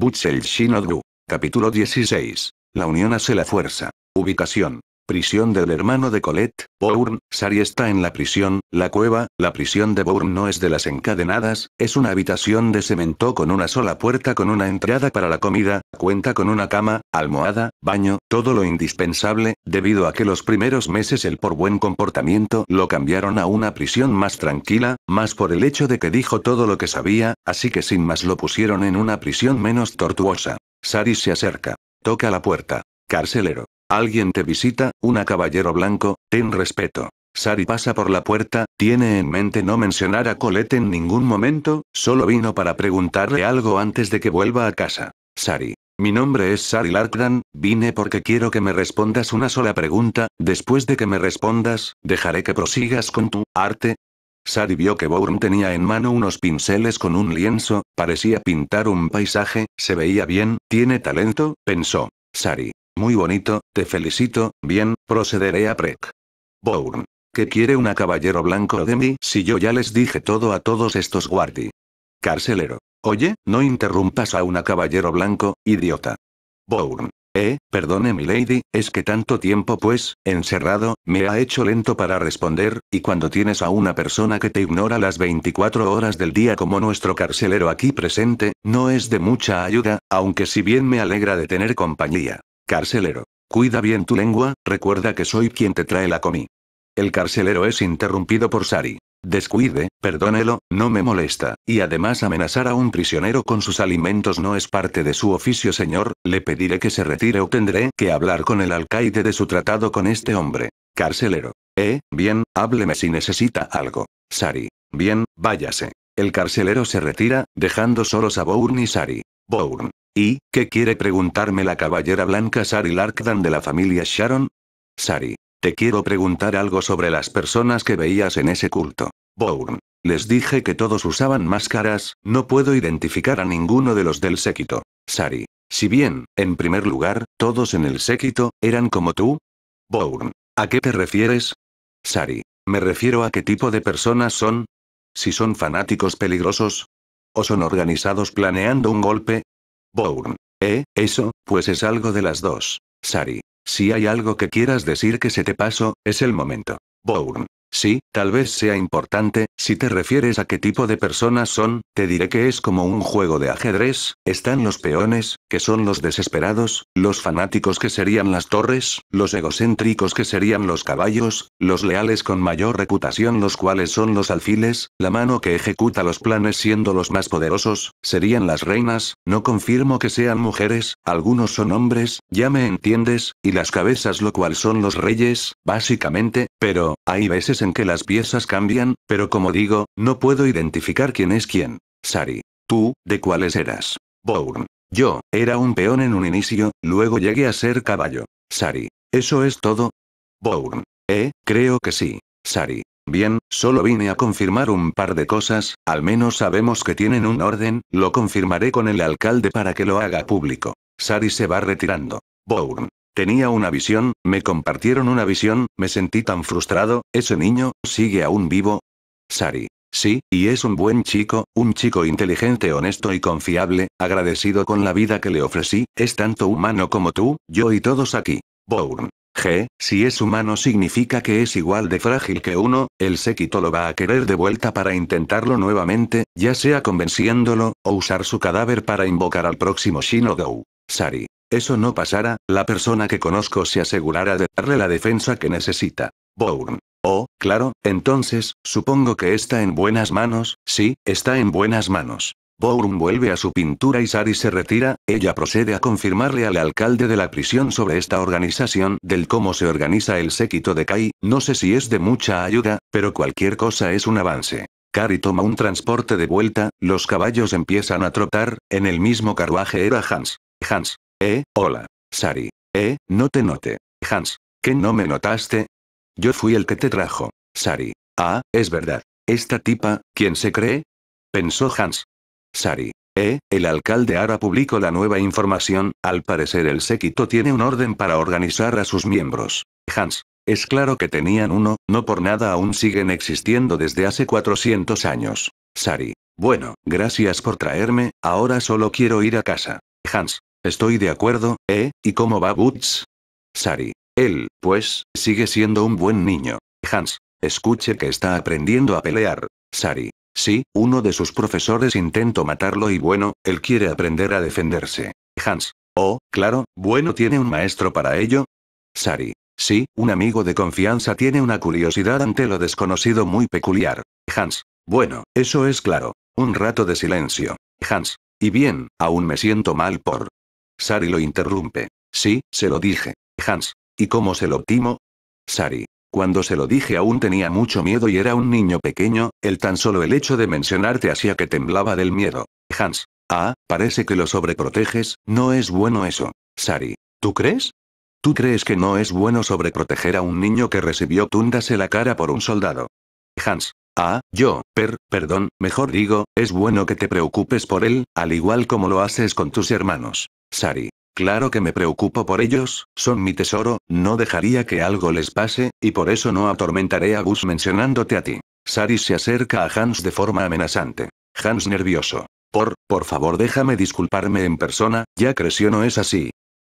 Butchel Shinodru. Capítulo 16. La unión hace la fuerza. Ubicación. Prisión del hermano de Colette, Bourne, Sari está en la prisión, la cueva, la prisión de Bourne no es de las encadenadas, es una habitación de cemento con una sola puerta con una entrada para la comida, cuenta con una cama, almohada, baño, todo lo indispensable, debido a que los primeros meses el por buen comportamiento lo cambiaron a una prisión más tranquila, más por el hecho de que dijo todo lo que sabía, así que sin más lo pusieron en una prisión menos tortuosa. Sari se acerca. Toca la puerta. Carcelero. Alguien te visita, una caballero blanco, ten respeto. Sari pasa por la puerta, tiene en mente no mencionar a Colette en ningún momento, solo vino para preguntarle algo antes de que vuelva a casa. Sari. Mi nombre es Sari Larkran, vine porque quiero que me respondas una sola pregunta, después de que me respondas, dejaré que prosigas con tu arte. Sari vio que Bourne tenía en mano unos pinceles con un lienzo, parecía pintar un paisaje, se veía bien, tiene talento, pensó. Sari. Muy bonito, te felicito, bien, procederé a Prec. Bourne. ¿Qué quiere una caballero blanco de mí si yo ya les dije todo a todos estos guardi? Carcelero. Oye, no interrumpas a una caballero blanco, idiota. Bourne. Eh, perdone mi lady, es que tanto tiempo pues, encerrado, me ha hecho lento para responder, y cuando tienes a una persona que te ignora las 24 horas del día como nuestro carcelero aquí presente, no es de mucha ayuda, aunque si bien me alegra de tener compañía. Carcelero. Cuida bien tu lengua, recuerda que soy quien te trae la comida El carcelero es interrumpido por Sari. Descuide, perdónelo, no me molesta, y además amenazar a un prisionero con sus alimentos no es parte de su oficio señor, le pediré que se retire o tendré que hablar con el alcaide de su tratado con este hombre. Carcelero. Eh, bien, hábleme si necesita algo. Sari. Bien, váyase. El carcelero se retira, dejando solos a Bourne y Sari. Bourne. ¿Y qué quiere preguntarme la caballera blanca Sari Larkdan de la familia Sharon? Sari, te quiero preguntar algo sobre las personas que veías en ese culto. Bourne. Les dije que todos usaban máscaras, no puedo identificar a ninguno de los del séquito. Sari. Si bien, en primer lugar, todos en el séquito, eran como tú. Bourne. ¿A qué te refieres? Sari. Me refiero a qué tipo de personas son. Si son fanáticos peligrosos. O son organizados planeando un golpe, Bourne. Eh, eso, pues es algo de las dos. Sari. Si hay algo que quieras decir que se te pasó, es el momento. Bourne. Sí, tal vez sea importante, si te refieres a qué tipo de personas son, te diré que es como un juego de ajedrez, están los peones, que son los desesperados, los fanáticos que serían las torres, los egocéntricos que serían los caballos, los leales con mayor reputación los cuales son los alfiles, la mano que ejecuta los planes siendo los más poderosos, serían las reinas, no confirmo que sean mujeres, algunos son hombres, ya me entiendes, y las cabezas lo cual son los reyes, básicamente, pero, hay veces en que las piezas cambian, pero como digo, no puedo identificar quién es quién. Sari. Tú, ¿de cuáles eras? Bourne. Yo, era un peón en un inicio, luego llegué a ser caballo. Sari. ¿Eso es todo? Bourne. Eh, creo que sí. Sari. Bien, solo vine a confirmar un par de cosas, al menos sabemos que tienen un orden, lo confirmaré con el alcalde para que lo haga público. Sari se va retirando. Bourne. Tenía una visión, me compartieron una visión, me sentí tan frustrado, ese niño, sigue aún vivo. Sari. Sí, y es un buen chico, un chico inteligente, honesto y confiable, agradecido con la vida que le ofrecí, es tanto humano como tú, yo y todos aquí. Bourne. G, si es humano significa que es igual de frágil que uno, el séquito lo va a querer de vuelta para intentarlo nuevamente, ya sea convenciéndolo, o usar su cadáver para invocar al próximo Shinodou. Sari eso no pasará, la persona que conozco se asegurará de darle la defensa que necesita. Bourne. Oh, claro, entonces, supongo que está en buenas manos, sí, está en buenas manos. Bourne vuelve a su pintura y Sari se retira, ella procede a confirmarle al alcalde de la prisión sobre esta organización del cómo se organiza el séquito de Kai, no sé si es de mucha ayuda, pero cualquier cosa es un avance. Kari toma un transporte de vuelta, los caballos empiezan a trotar, en el mismo carruaje era Hans. Hans, eh, hola. Sari. Eh, no te note. Hans. ¿Qué no me notaste? Yo fui el que te trajo. Sari. Ah, es verdad. Esta tipa, ¿quién se cree? Pensó Hans. Sari. Eh, el alcalde ahora publicó la nueva información, al parecer el séquito tiene un orden para organizar a sus miembros. Hans. Es claro que tenían uno, no por nada aún siguen existiendo desde hace 400 años. Sari. Bueno, gracias por traerme, ahora solo quiero ir a casa. Hans. Estoy de acuerdo, ¿eh? ¿Y cómo va Boots? Sari. Él, pues, sigue siendo un buen niño. Hans. Escuche que está aprendiendo a pelear. Sari. Sí, uno de sus profesores intentó matarlo y bueno, él quiere aprender a defenderse. Hans. Oh, claro, bueno, ¿tiene un maestro para ello? Sari. Sí, un amigo de confianza tiene una curiosidad ante lo desconocido muy peculiar. Hans. Bueno, eso es claro. Un rato de silencio. Hans. Y bien, aún me siento mal por Sari lo interrumpe. Sí, se lo dije. Hans. ¿Y cómo se lo timo? Sari. Cuando se lo dije aún tenía mucho miedo y era un niño pequeño, el tan solo el hecho de mencionarte hacía que temblaba del miedo. Hans. Ah, parece que lo sobreproteges, no es bueno eso. Sari. ¿Tú crees? ¿Tú crees que no es bueno sobreproteger a un niño que recibió tundas en la cara por un soldado? Hans. Ah, yo, per, perdón, mejor digo, es bueno que te preocupes por él, al igual como lo haces con tus hermanos. Sari. Claro que me preocupo por ellos, son mi tesoro, no dejaría que algo les pase, y por eso no atormentaré a Gus mencionándote a ti. Sari se acerca a Hans de forma amenazante. Hans nervioso. Por, por favor déjame disculparme en persona, ya creció no es así.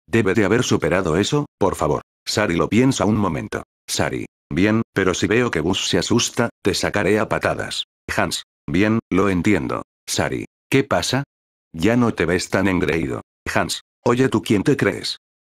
Debe de haber superado eso, por favor. Sari lo piensa un momento. Sari. Bien, pero si veo que Gus se asusta, te sacaré a patadas. Hans. Bien, lo entiendo. Sari. ¿Qué pasa? Ya no te ves tan engreído. Hans. Oye tú quién te crees.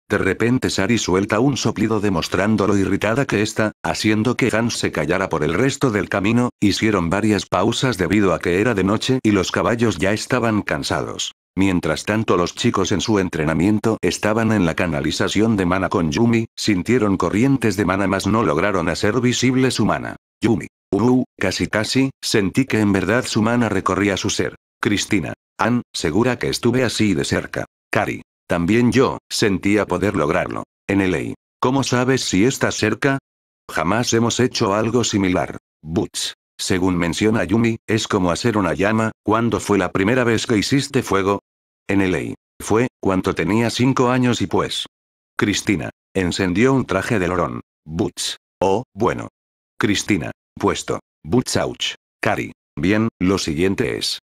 De repente Sari suelta un soplido demostrando lo irritada que está, haciendo que Hans se callara por el resto del camino, hicieron varias pausas debido a que era de noche y los caballos ya estaban cansados. Mientras tanto los chicos en su entrenamiento estaban en la canalización de mana con Yumi, sintieron corrientes de mana mas no lograron hacer visible su mana. Yumi. Uh, casi casi, sentí que en verdad su mana recorría su ser. Cristina. Ann, segura que estuve así de cerca. Cari. También yo, sentía poder lograrlo. En ¿Cómo sabes si estás cerca? Jamás hemos hecho algo similar. Butch. Según menciona Yumi, es como hacer una llama, ¿cuándo fue la primera vez que hiciste fuego? En Fue, cuando tenía cinco años y pues. Cristina. Encendió un traje de lorón. Butch. Oh, bueno. Cristina. Puesto. Butch ouch. Cari. Bien, lo siguiente es.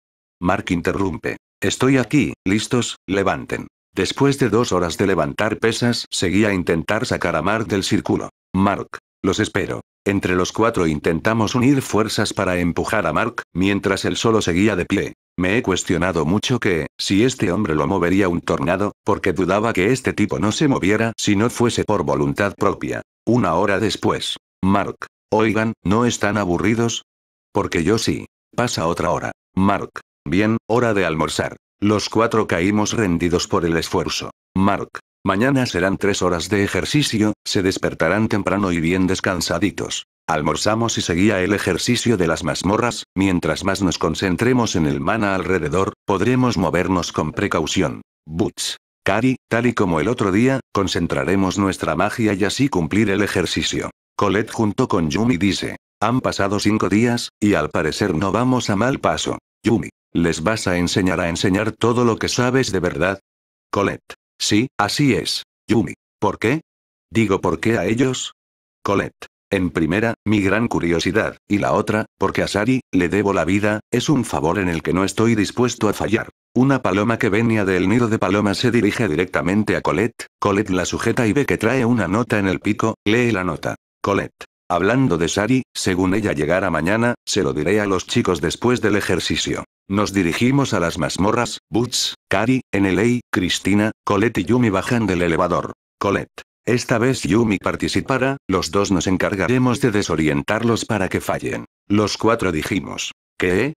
Mark interrumpe. Estoy aquí, listos, levanten. Después de dos horas de levantar pesas, seguía intentar sacar a Mark del círculo. Mark, los espero. Entre los cuatro intentamos unir fuerzas para empujar a Mark, mientras él solo seguía de pie. Me he cuestionado mucho que, si este hombre lo movería un tornado, porque dudaba que este tipo no se moviera si no fuese por voluntad propia. Una hora después. Mark. Oigan, ¿no están aburridos? Porque yo sí. Pasa otra hora. Mark. Bien, hora de almorzar. Los cuatro caímos rendidos por el esfuerzo. Mark. Mañana serán tres horas de ejercicio, se despertarán temprano y bien descansaditos. Almorzamos y seguía el ejercicio de las mazmorras, mientras más nos concentremos en el mana alrededor, podremos movernos con precaución. Butch. Kari, tal y como el otro día, concentraremos nuestra magia y así cumplir el ejercicio. Colette junto con Yumi dice. Han pasado cinco días, y al parecer no vamos a mal paso. Yumi. ¿Les vas a enseñar a enseñar todo lo que sabes de verdad? Colette. Sí, así es. Yumi. ¿Por qué? Digo, ¿por qué a ellos? Colette. En primera, mi gran curiosidad, y la otra, porque a Sari, le debo la vida, es un favor en el que no estoy dispuesto a fallar. Una paloma que venía del nido de palomas se dirige directamente a Colette, Colette la sujeta y ve que trae una nota en el pico, lee la nota. Colette. Hablando de Sari, según ella llegará mañana, se lo diré a los chicos después del ejercicio. Nos dirigimos a las mazmorras, Boots, Kari, N.L.A., Cristina, Colette y Yumi bajan del elevador. Colette. Esta vez Yumi participará, los dos nos encargaremos de desorientarlos para que fallen. Los cuatro dijimos. ¿Qué?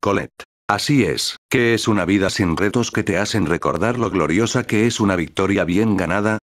Colette. Así es, que es una vida sin retos que te hacen recordar lo gloriosa que es una victoria bien ganada?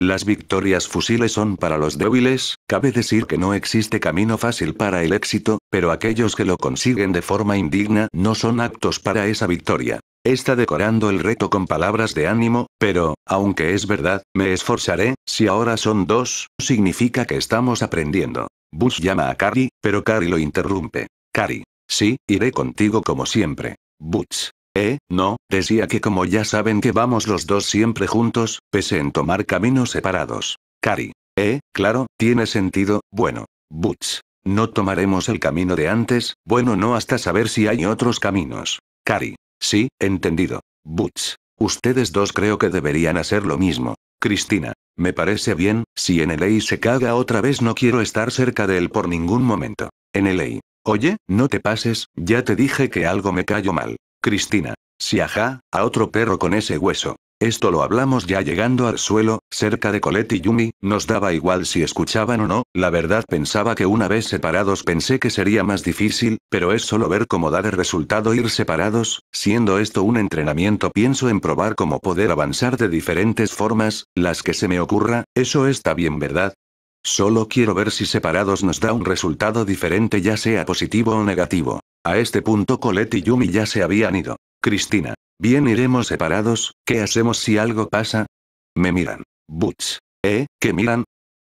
Las victorias fusiles son para los débiles, cabe decir que no existe camino fácil para el éxito, pero aquellos que lo consiguen de forma indigna no son aptos para esa victoria. Está decorando el reto con palabras de ánimo, pero, aunque es verdad, me esforzaré, si ahora son dos, significa que estamos aprendiendo. Bush llama a Cari, pero Cari lo interrumpe. Cari. Sí, iré contigo como siempre. Butch. Eh, no, decía que como ya saben que vamos los dos siempre juntos, pese en tomar caminos separados. Cari. Eh, claro, tiene sentido, bueno. Butch. No tomaremos el camino de antes, bueno no hasta saber si hay otros caminos. Cari. Sí, entendido. Butch. Ustedes dos creo que deberían hacer lo mismo. Cristina. Me parece bien, si en el se caga otra vez no quiero estar cerca de él por ningún momento. En el Oye, no te pases, ya te dije que algo me cayó mal. Cristina. Si ajá, a otro perro con ese hueso. Esto lo hablamos ya llegando al suelo, cerca de Colette y Yumi, nos daba igual si escuchaban o no, la verdad pensaba que una vez separados pensé que sería más difícil, pero es solo ver cómo da de resultado ir separados, siendo esto un entrenamiento pienso en probar cómo poder avanzar de diferentes formas, las que se me ocurra, eso está bien verdad. Solo quiero ver si separados nos da un resultado diferente ya sea positivo o negativo. A este punto Colette y Yumi ya se habían ido. Cristina. Bien iremos separados, ¿qué hacemos si algo pasa? Me miran. Butch. ¿Eh? ¿Qué miran?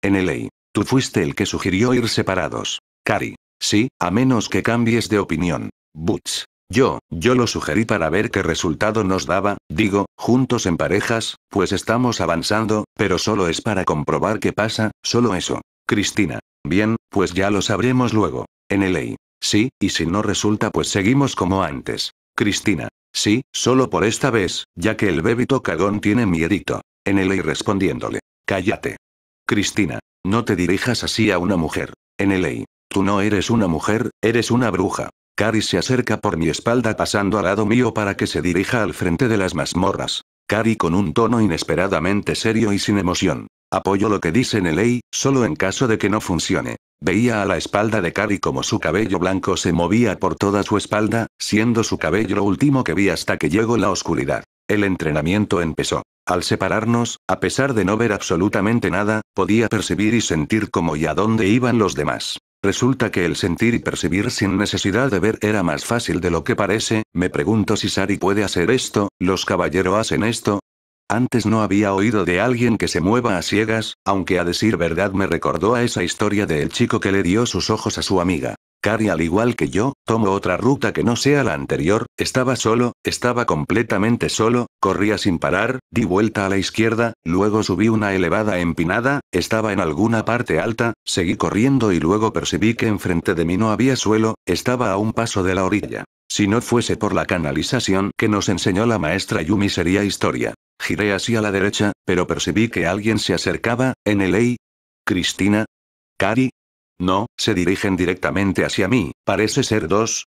NLA. Tú fuiste el que sugirió ir separados. Cari. Sí, a menos que cambies de opinión. Butch. Yo, yo lo sugerí para ver qué resultado nos daba, digo, juntos en parejas, pues estamos avanzando, pero solo es para comprobar qué pasa, solo eso. Cristina. Bien, pues ya lo sabremos luego. NLA. Sí, y si no resulta pues seguimos como antes. Cristina. Sí, solo por esta vez, ya que el bebito cagón tiene miedito. Eneley respondiéndole. Cállate. Cristina. No te dirijas así a una mujer. Eneley. Tú no eres una mujer, eres una bruja. Cari se acerca por mi espalda pasando al lado mío para que se dirija al frente de las mazmorras. Cari con un tono inesperadamente serio y sin emoción. Apoyo lo que dice ley, solo en caso de que no funcione. Veía a la espalda de Kari como su cabello blanco se movía por toda su espalda, siendo su cabello lo último que vi hasta que llegó la oscuridad. El entrenamiento empezó. Al separarnos, a pesar de no ver absolutamente nada, podía percibir y sentir cómo y a dónde iban los demás. Resulta que el sentir y percibir sin necesidad de ver era más fácil de lo que parece, me pregunto si Sari puede hacer esto, los caballeros hacen esto, antes no había oído de alguien que se mueva a ciegas, aunque a decir verdad me recordó a esa historia del chico que le dio sus ojos a su amiga. Cari al igual que yo, tomo otra ruta que no sea la anterior, estaba solo, estaba completamente solo, Corría sin parar, di vuelta a la izquierda, luego subí una elevada empinada, estaba en alguna parte alta, seguí corriendo y luego percibí que enfrente de mí no había suelo, estaba a un paso de la orilla. Si no fuese por la canalización que nos enseñó la maestra Yumi sería historia. Giré hacia la derecha, pero percibí que alguien se acercaba, en el EI. ¿Cristina? ¿Cari? No, se dirigen directamente hacia mí, parece ser dos,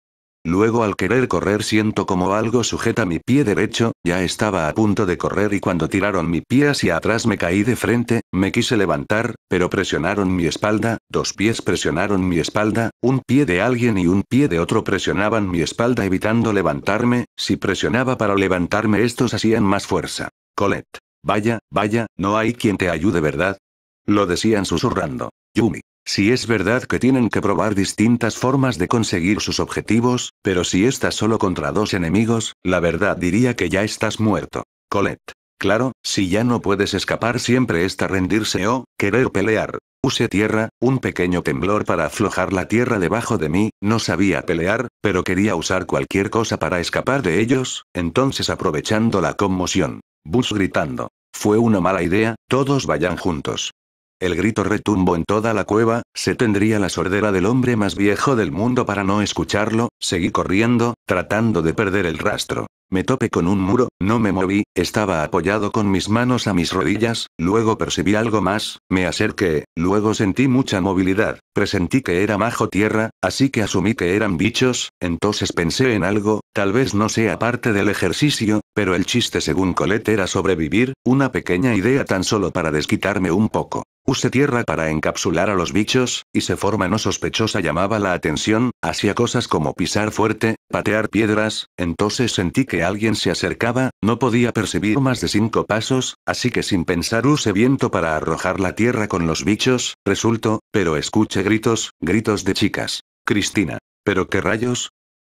Luego al querer correr siento como algo sujeta mi pie derecho, ya estaba a punto de correr y cuando tiraron mi pie hacia atrás me caí de frente, me quise levantar, pero presionaron mi espalda, dos pies presionaron mi espalda, un pie de alguien y un pie de otro presionaban mi espalda evitando levantarme, si presionaba para levantarme estos hacían más fuerza. Colette. Vaya, vaya, no hay quien te ayude, ¿verdad? Lo decían susurrando. Yumi. Si es verdad que tienen que probar distintas formas de conseguir sus objetivos, pero si estás solo contra dos enemigos, la verdad diría que ya estás muerto. Colette. Claro, si ya no puedes escapar siempre está rendirse o, querer pelear. Use tierra, un pequeño temblor para aflojar la tierra debajo de mí, no sabía pelear, pero quería usar cualquier cosa para escapar de ellos, entonces aprovechando la conmoción. Bush gritando. Fue una mala idea, todos vayan juntos. El grito retumbó en toda la cueva, se tendría la sordera del hombre más viejo del mundo para no escucharlo, seguí corriendo, tratando de perder el rastro. Me topé con un muro, no me moví, estaba apoyado con mis manos a mis rodillas, luego percibí algo más, me acerqué, luego sentí mucha movilidad, presentí que era majo tierra, así que asumí que eran bichos, entonces pensé en algo, tal vez no sea parte del ejercicio, pero el chiste según Colette era sobrevivir, una pequeña idea tan solo para desquitarme un poco. Use tierra para encapsular a los bichos, y se forma no sospechosa llamaba la atención, hacía cosas como pisar fuerte, patear piedras, entonces sentí que alguien se acercaba, no podía percibir más de cinco pasos, así que sin pensar use viento para arrojar la tierra con los bichos, resultó, pero escuché gritos, gritos de chicas. Cristina. ¿Pero qué rayos?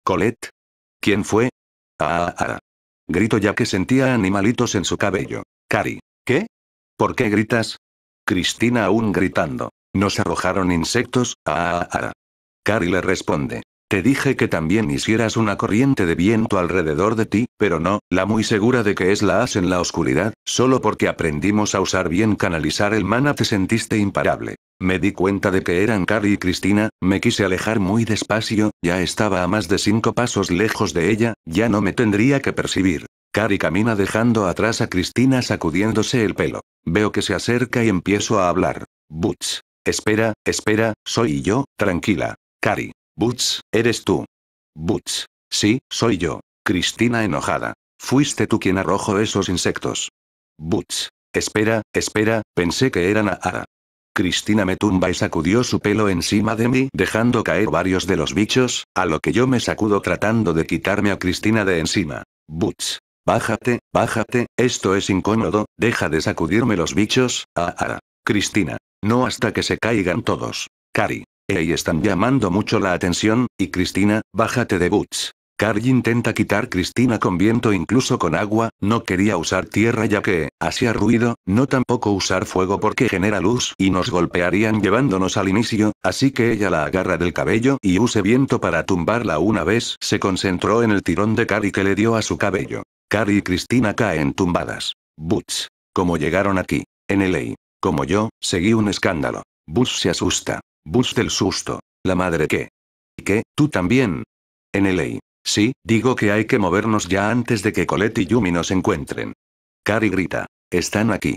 ¿Colette? ¿Quién fue? Ah, ah, ah. Grito ya que sentía animalitos en su cabello. Cari. ¿Qué? ¿Por qué gritas? Cristina aún gritando. Nos arrojaron insectos, ah, ah, ah. ah. Cari le responde. Te dije que también hicieras una corriente de viento alrededor de ti, pero no, la muy segura de que es la haz en la oscuridad, solo porque aprendimos a usar bien canalizar el mana te sentiste imparable. Me di cuenta de que eran Cari y Cristina, me quise alejar muy despacio, ya estaba a más de cinco pasos lejos de ella, ya no me tendría que percibir. Cari camina dejando atrás a Cristina sacudiéndose el pelo. Veo que se acerca y empiezo a hablar. Butch. Espera, espera, soy yo, tranquila. Cari. Butch, eres tú. Butch. Sí, soy yo. Cristina enojada. Fuiste tú quien arrojó esos insectos. Butch. Espera, espera, pensé que eran a Ara. Cristina me tumba y sacudió su pelo encima de mí, dejando caer varios de los bichos, a lo que yo me sacudo tratando de quitarme a Cristina de encima. Butch. Bájate, bájate, esto es incómodo, deja de sacudirme los bichos, ah, ah. Cristina. No hasta que se caigan todos. Cari. Ey, están llamando mucho la atención, y Cristina, bájate de boots. Cari intenta quitar Cristina con viento incluso con agua, no quería usar tierra ya que, hacía ruido, no tampoco usar fuego porque genera luz y nos golpearían llevándonos al inicio, así que ella la agarra del cabello y use viento para tumbarla una vez, se concentró en el tirón de Cari que le dio a su cabello. Cari y Cristina caen tumbadas. Butch. ¿Cómo llegaron aquí? En el LA. Como yo, seguí un escándalo. Butch se asusta. Butch del susto. La madre que. ¿Y qué? ¿Tú también? En el LA. Sí, digo que hay que movernos ya antes de que Colette y Yumi nos encuentren. Cari grita. Están aquí.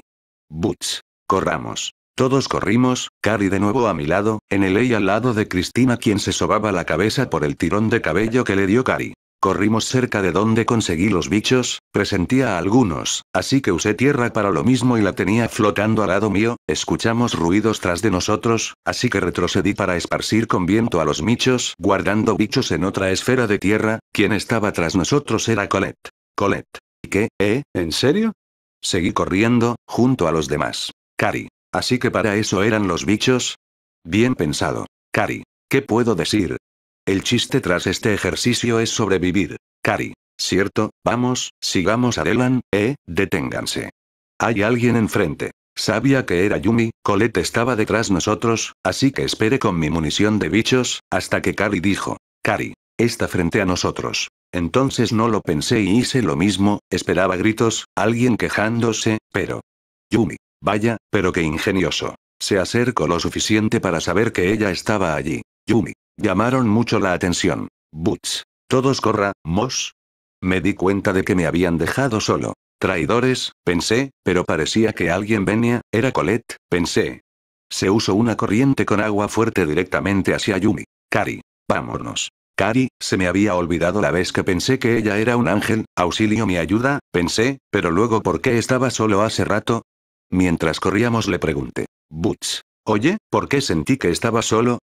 Butch. Corramos. Todos corrimos, Cari de nuevo a mi lado, en el al lado de Cristina quien se sobaba la cabeza por el tirón de cabello que le dio Cari. Corrimos cerca de donde conseguí los bichos, presentía a algunos, así que usé tierra para lo mismo y la tenía flotando al lado mío, escuchamos ruidos tras de nosotros, así que retrocedí para esparcir con viento a los bichos, guardando bichos en otra esfera de tierra, quien estaba tras nosotros era Colette. Colette. ¿Y qué, eh, en serio? Seguí corriendo, junto a los demás. Cari. Así que para eso eran los bichos. Bien pensado. Cari. ¿Qué puedo decir? El chiste tras este ejercicio es sobrevivir. Cari. Cierto, vamos, sigamos adelante, eh, deténganse. Hay alguien enfrente. Sabía que era Yumi, Colette estaba detrás nosotros, así que espere con mi munición de bichos, hasta que Cari dijo. Cari. Está frente a nosotros. Entonces no lo pensé y hice lo mismo, esperaba gritos, alguien quejándose, pero... Yumi. Vaya, pero qué ingenioso. Se acercó lo suficiente para saber que ella estaba allí. Yumi. Llamaron mucho la atención. Butch. Todos corra, Mos. Me di cuenta de que me habían dejado solo. Traidores, pensé, pero parecía que alguien venía, era Colette, pensé. Se usó una corriente con agua fuerte directamente hacia Yumi. Cari. Vámonos. Cari, se me había olvidado la vez que pensé que ella era un ángel, auxilio mi ayuda, pensé, pero luego ¿por qué estaba solo hace rato? Mientras corríamos le pregunté. Butch. Oye, ¿por qué sentí que estaba solo?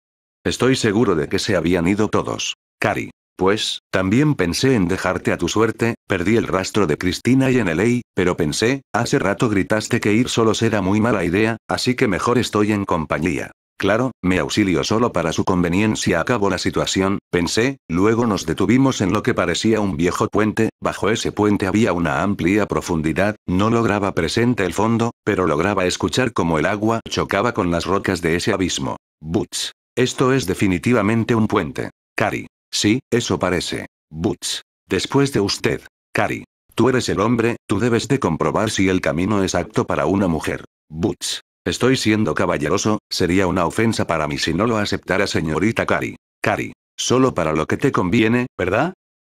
Estoy seguro de que se habían ido todos. Cari. Pues, también pensé en dejarte a tu suerte, perdí el rastro de Cristina y en el EI, pero pensé, hace rato gritaste que ir solos era muy mala idea, así que mejor estoy en compañía. Claro, me auxilio solo para su conveniencia. Acabó la situación, pensé, luego nos detuvimos en lo que parecía un viejo puente, bajo ese puente había una amplia profundidad, no lograba presente el fondo, pero lograba escuchar cómo el agua chocaba con las rocas de ese abismo. Butch. Esto es definitivamente un puente. Cari. Sí, eso parece. Butch. Después de usted. Cari. Tú eres el hombre, tú debes de comprobar si el camino es apto para una mujer. Butch. Estoy siendo caballeroso, sería una ofensa para mí si no lo aceptara señorita Cari. Cari. Solo para lo que te conviene, ¿verdad?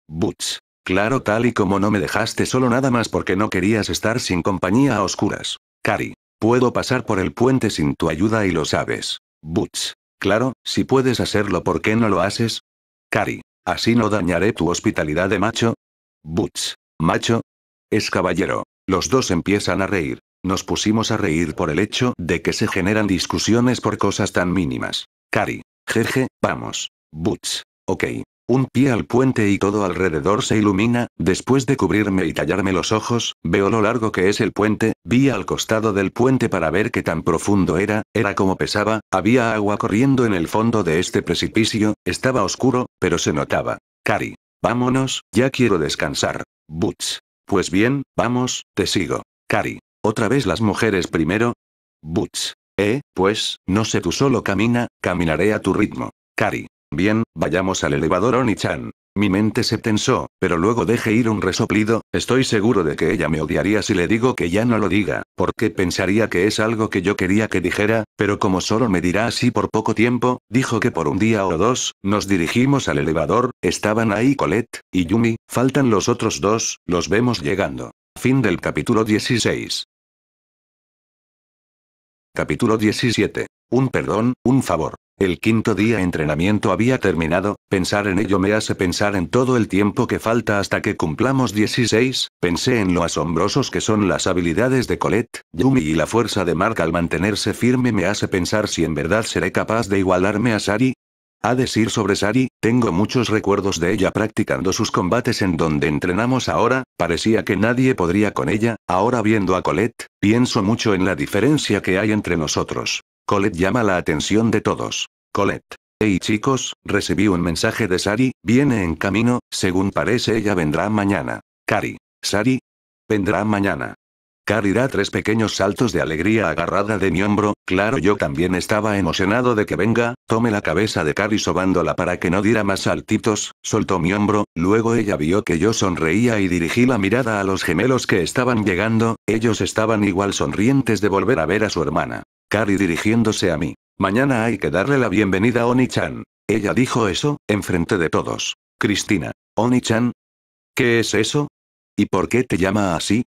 Butch. Claro, tal y como no me dejaste solo nada más porque no querías estar sin compañía a oscuras. Cari. Puedo pasar por el puente sin tu ayuda y lo sabes. Butch. Claro, si puedes hacerlo, ¿por qué no lo haces? Cari. Así no dañaré tu hospitalidad de macho. Butch. Macho. Es caballero. Los dos empiezan a reír. Nos pusimos a reír por el hecho de que se generan discusiones por cosas tan mínimas. Cari. Jeje, vamos. Butch. Ok. Un pie al puente y todo alrededor se ilumina, después de cubrirme y tallarme los ojos, veo lo largo que es el puente, vi al costado del puente para ver qué tan profundo era, era como pesaba, había agua corriendo en el fondo de este precipicio, estaba oscuro, pero se notaba. Cari. Vámonos, ya quiero descansar. Butch. Pues bien, vamos, te sigo. Cari. ¿Otra vez las mujeres primero? Butch. Eh, pues, no sé tú solo camina, caminaré a tu ritmo. Cari. Bien, vayamos al elevador Oni-chan. Mi mente se tensó, pero luego dejé ir un resoplido, estoy seguro de que ella me odiaría si le digo que ya no lo diga, porque pensaría que es algo que yo quería que dijera, pero como solo me dirá así por poco tiempo, dijo que por un día o dos, nos dirigimos al elevador, estaban ahí Colette, y Yumi, faltan los otros dos, los vemos llegando. Fin del capítulo 16. Capítulo 17. Un perdón, un favor. El quinto día entrenamiento había terminado, pensar en ello me hace pensar en todo el tiempo que falta hasta que cumplamos 16, pensé en lo asombrosos que son las habilidades de Colette, Yumi y la fuerza de Mark al mantenerse firme me hace pensar si en verdad seré capaz de igualarme a Sari. A decir sobre Sari, tengo muchos recuerdos de ella practicando sus combates en donde entrenamos ahora, parecía que nadie podría con ella, ahora viendo a Colette, pienso mucho en la diferencia que hay entre nosotros. Colette llama la atención de todos. Colette. Hey chicos, recibí un mensaje de Sari, viene en camino, según parece ella vendrá mañana. Cari. Sari. Vendrá mañana. Cari da tres pequeños saltos de alegría agarrada de mi hombro, claro yo también estaba emocionado de que venga, tome la cabeza de Cari sobándola para que no diera más saltitos, soltó mi hombro, luego ella vio que yo sonreía y dirigí la mirada a los gemelos que estaban llegando, ellos estaban igual sonrientes de volver a ver a su hermana. Kari dirigiéndose a mí. Mañana hay que darle la bienvenida a Oni-chan. Ella dijo eso, enfrente de todos. Cristina. Oni-chan. ¿Qué es eso? ¿Y por qué te llama así?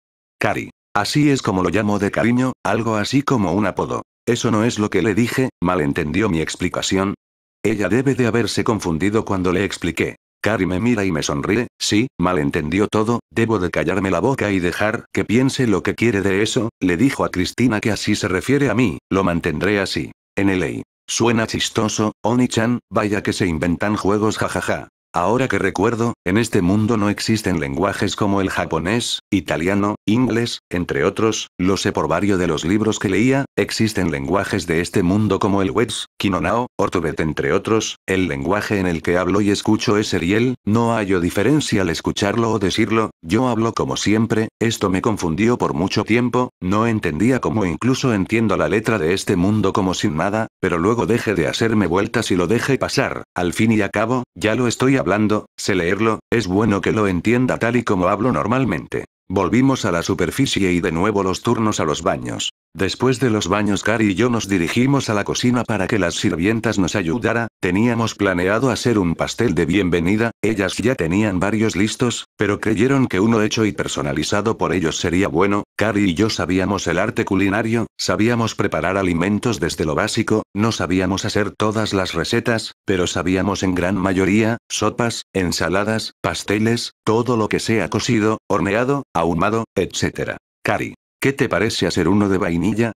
Kari. Así es como lo llamo de cariño, algo así como un apodo. Eso no es lo que le dije, malentendió mi explicación. Ella debe de haberse confundido cuando le expliqué. Cari me mira y me sonríe, sí, malentendió todo, debo de callarme la boca y dejar que piense lo que quiere de eso, le dijo a Cristina que así se refiere a mí, lo mantendré así. En el Suena chistoso, oni vaya que se inventan juegos jajaja. Ahora que recuerdo, en este mundo no existen lenguajes como el japonés, italiano, inglés, entre otros, lo sé por varios de los libros que leía, existen lenguajes de este mundo como el Wets, Kinonao, Ortobet entre otros, el lenguaje en el que hablo y escucho es Eriel, no hallo diferencia al escucharlo o decirlo, yo hablo como siempre, esto me confundió por mucho tiempo, no entendía cómo incluso entiendo la letra de este mundo como sin nada, pero luego dejé de hacerme vueltas y lo dejé pasar, al fin y acabo, cabo, ya lo estoy hablando, sé leerlo, es bueno que lo entienda tal y como hablo normalmente. Volvimos a la superficie y de nuevo los turnos a los baños. Después de los baños Cari y yo nos dirigimos a la cocina para que las sirvientas nos ayudara, teníamos planeado hacer un pastel de bienvenida, ellas ya tenían varios listos, pero creyeron que uno hecho y personalizado por ellos sería bueno, Cari y yo sabíamos el arte culinario, sabíamos preparar alimentos desde lo básico, no sabíamos hacer todas las recetas, pero sabíamos en gran mayoría, sopas, ensaladas, pasteles, todo lo que sea cocido, horneado, ahumado, etc. Cari. ¿Qué te parece hacer uno de vainilla?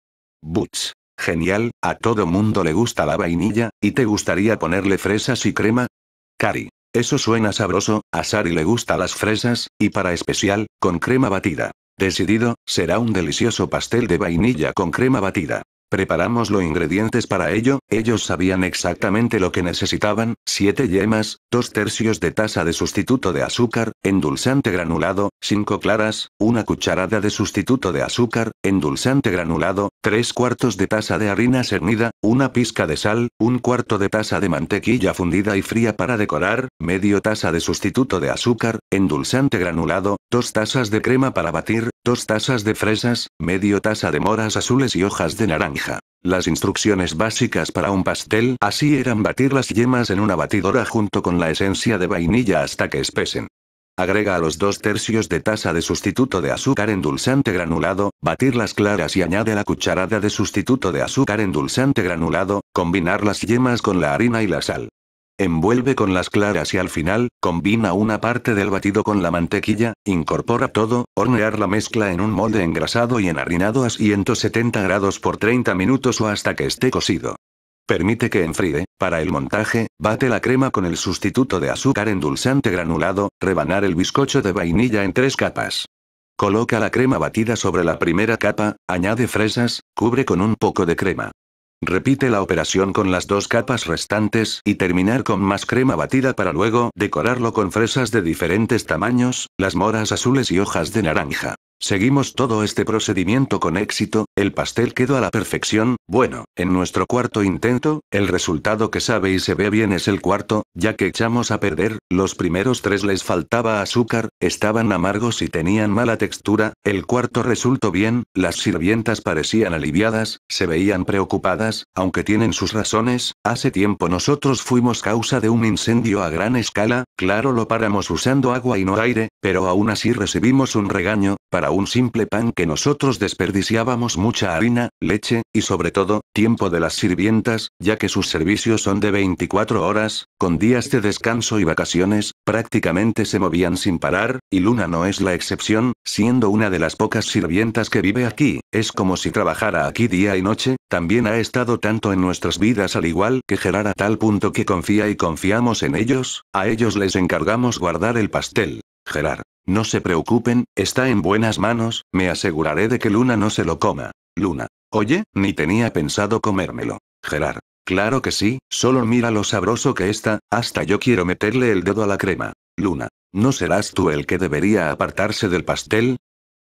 Butch. Genial, a todo mundo le gusta la vainilla, ¿y te gustaría ponerle fresas y crema? Cari. Eso suena sabroso, a Sari le gusta las fresas, y para especial, con crema batida. Decidido, será un delicioso pastel de vainilla con crema batida. Preparamos los ingredientes para ello, ellos sabían exactamente lo que necesitaban, 7 yemas, 2 tercios de taza de sustituto de azúcar, endulzante granulado, 5 claras, una cucharada de sustituto de azúcar, endulzante granulado, 3 cuartos de taza de harina cernida, una pizca de sal, un cuarto de taza de mantequilla fundida y fría para decorar, medio taza de sustituto de azúcar, endulzante granulado, 2 tazas de crema para batir, Dos tazas de fresas, medio taza de moras azules y hojas de naranja. Las instrucciones básicas para un pastel así eran batir las yemas en una batidora junto con la esencia de vainilla hasta que espesen. Agrega a los dos tercios de taza de sustituto de azúcar endulzante granulado, batir las claras y añade la cucharada de sustituto de azúcar endulzante granulado, combinar las yemas con la harina y la sal. Envuelve con las claras y al final, combina una parte del batido con la mantequilla, incorpora todo, hornear la mezcla en un molde engrasado y enharinado a 170 grados por 30 minutos o hasta que esté cocido. Permite que enfríe. Para el montaje, bate la crema con el sustituto de azúcar endulzante granulado, rebanar el bizcocho de vainilla en tres capas. Coloca la crema batida sobre la primera capa, añade fresas, cubre con un poco de crema. Repite la operación con las dos capas restantes y terminar con más crema batida para luego decorarlo con fresas de diferentes tamaños, las moras azules y hojas de naranja. Seguimos todo este procedimiento con éxito, el pastel quedó a la perfección, bueno, en nuestro cuarto intento, el resultado que sabe y se ve bien es el cuarto, ya que echamos a perder, los primeros tres les faltaba azúcar, estaban amargos y tenían mala textura, el cuarto resultó bien, las sirvientas parecían aliviadas, se veían preocupadas, aunque tienen sus razones, hace tiempo nosotros fuimos causa de un incendio a gran escala, claro lo paramos usando agua y no aire, pero aún así recibimos un regaño, para un simple pan que nosotros desperdiciábamos mucha harina, leche, y sobre todo, tiempo de las sirvientas, ya que sus servicios son de 24 horas, con días de descanso y vacaciones, prácticamente se movían sin parar, y Luna no es la excepción, siendo una de las pocas sirvientas que vive aquí, es como si trabajara aquí día y noche, también ha estado tanto en nuestras vidas al igual que Gerard a tal punto que confía y confiamos en ellos, a ellos les encargamos guardar el pastel, Gerard. No se preocupen, está en buenas manos, me aseguraré de que Luna no se lo coma. Luna. Oye, ni tenía pensado comérmelo. Gerard. Claro que sí, solo mira lo sabroso que está, hasta yo quiero meterle el dedo a la crema. Luna. ¿No serás tú el que debería apartarse del pastel?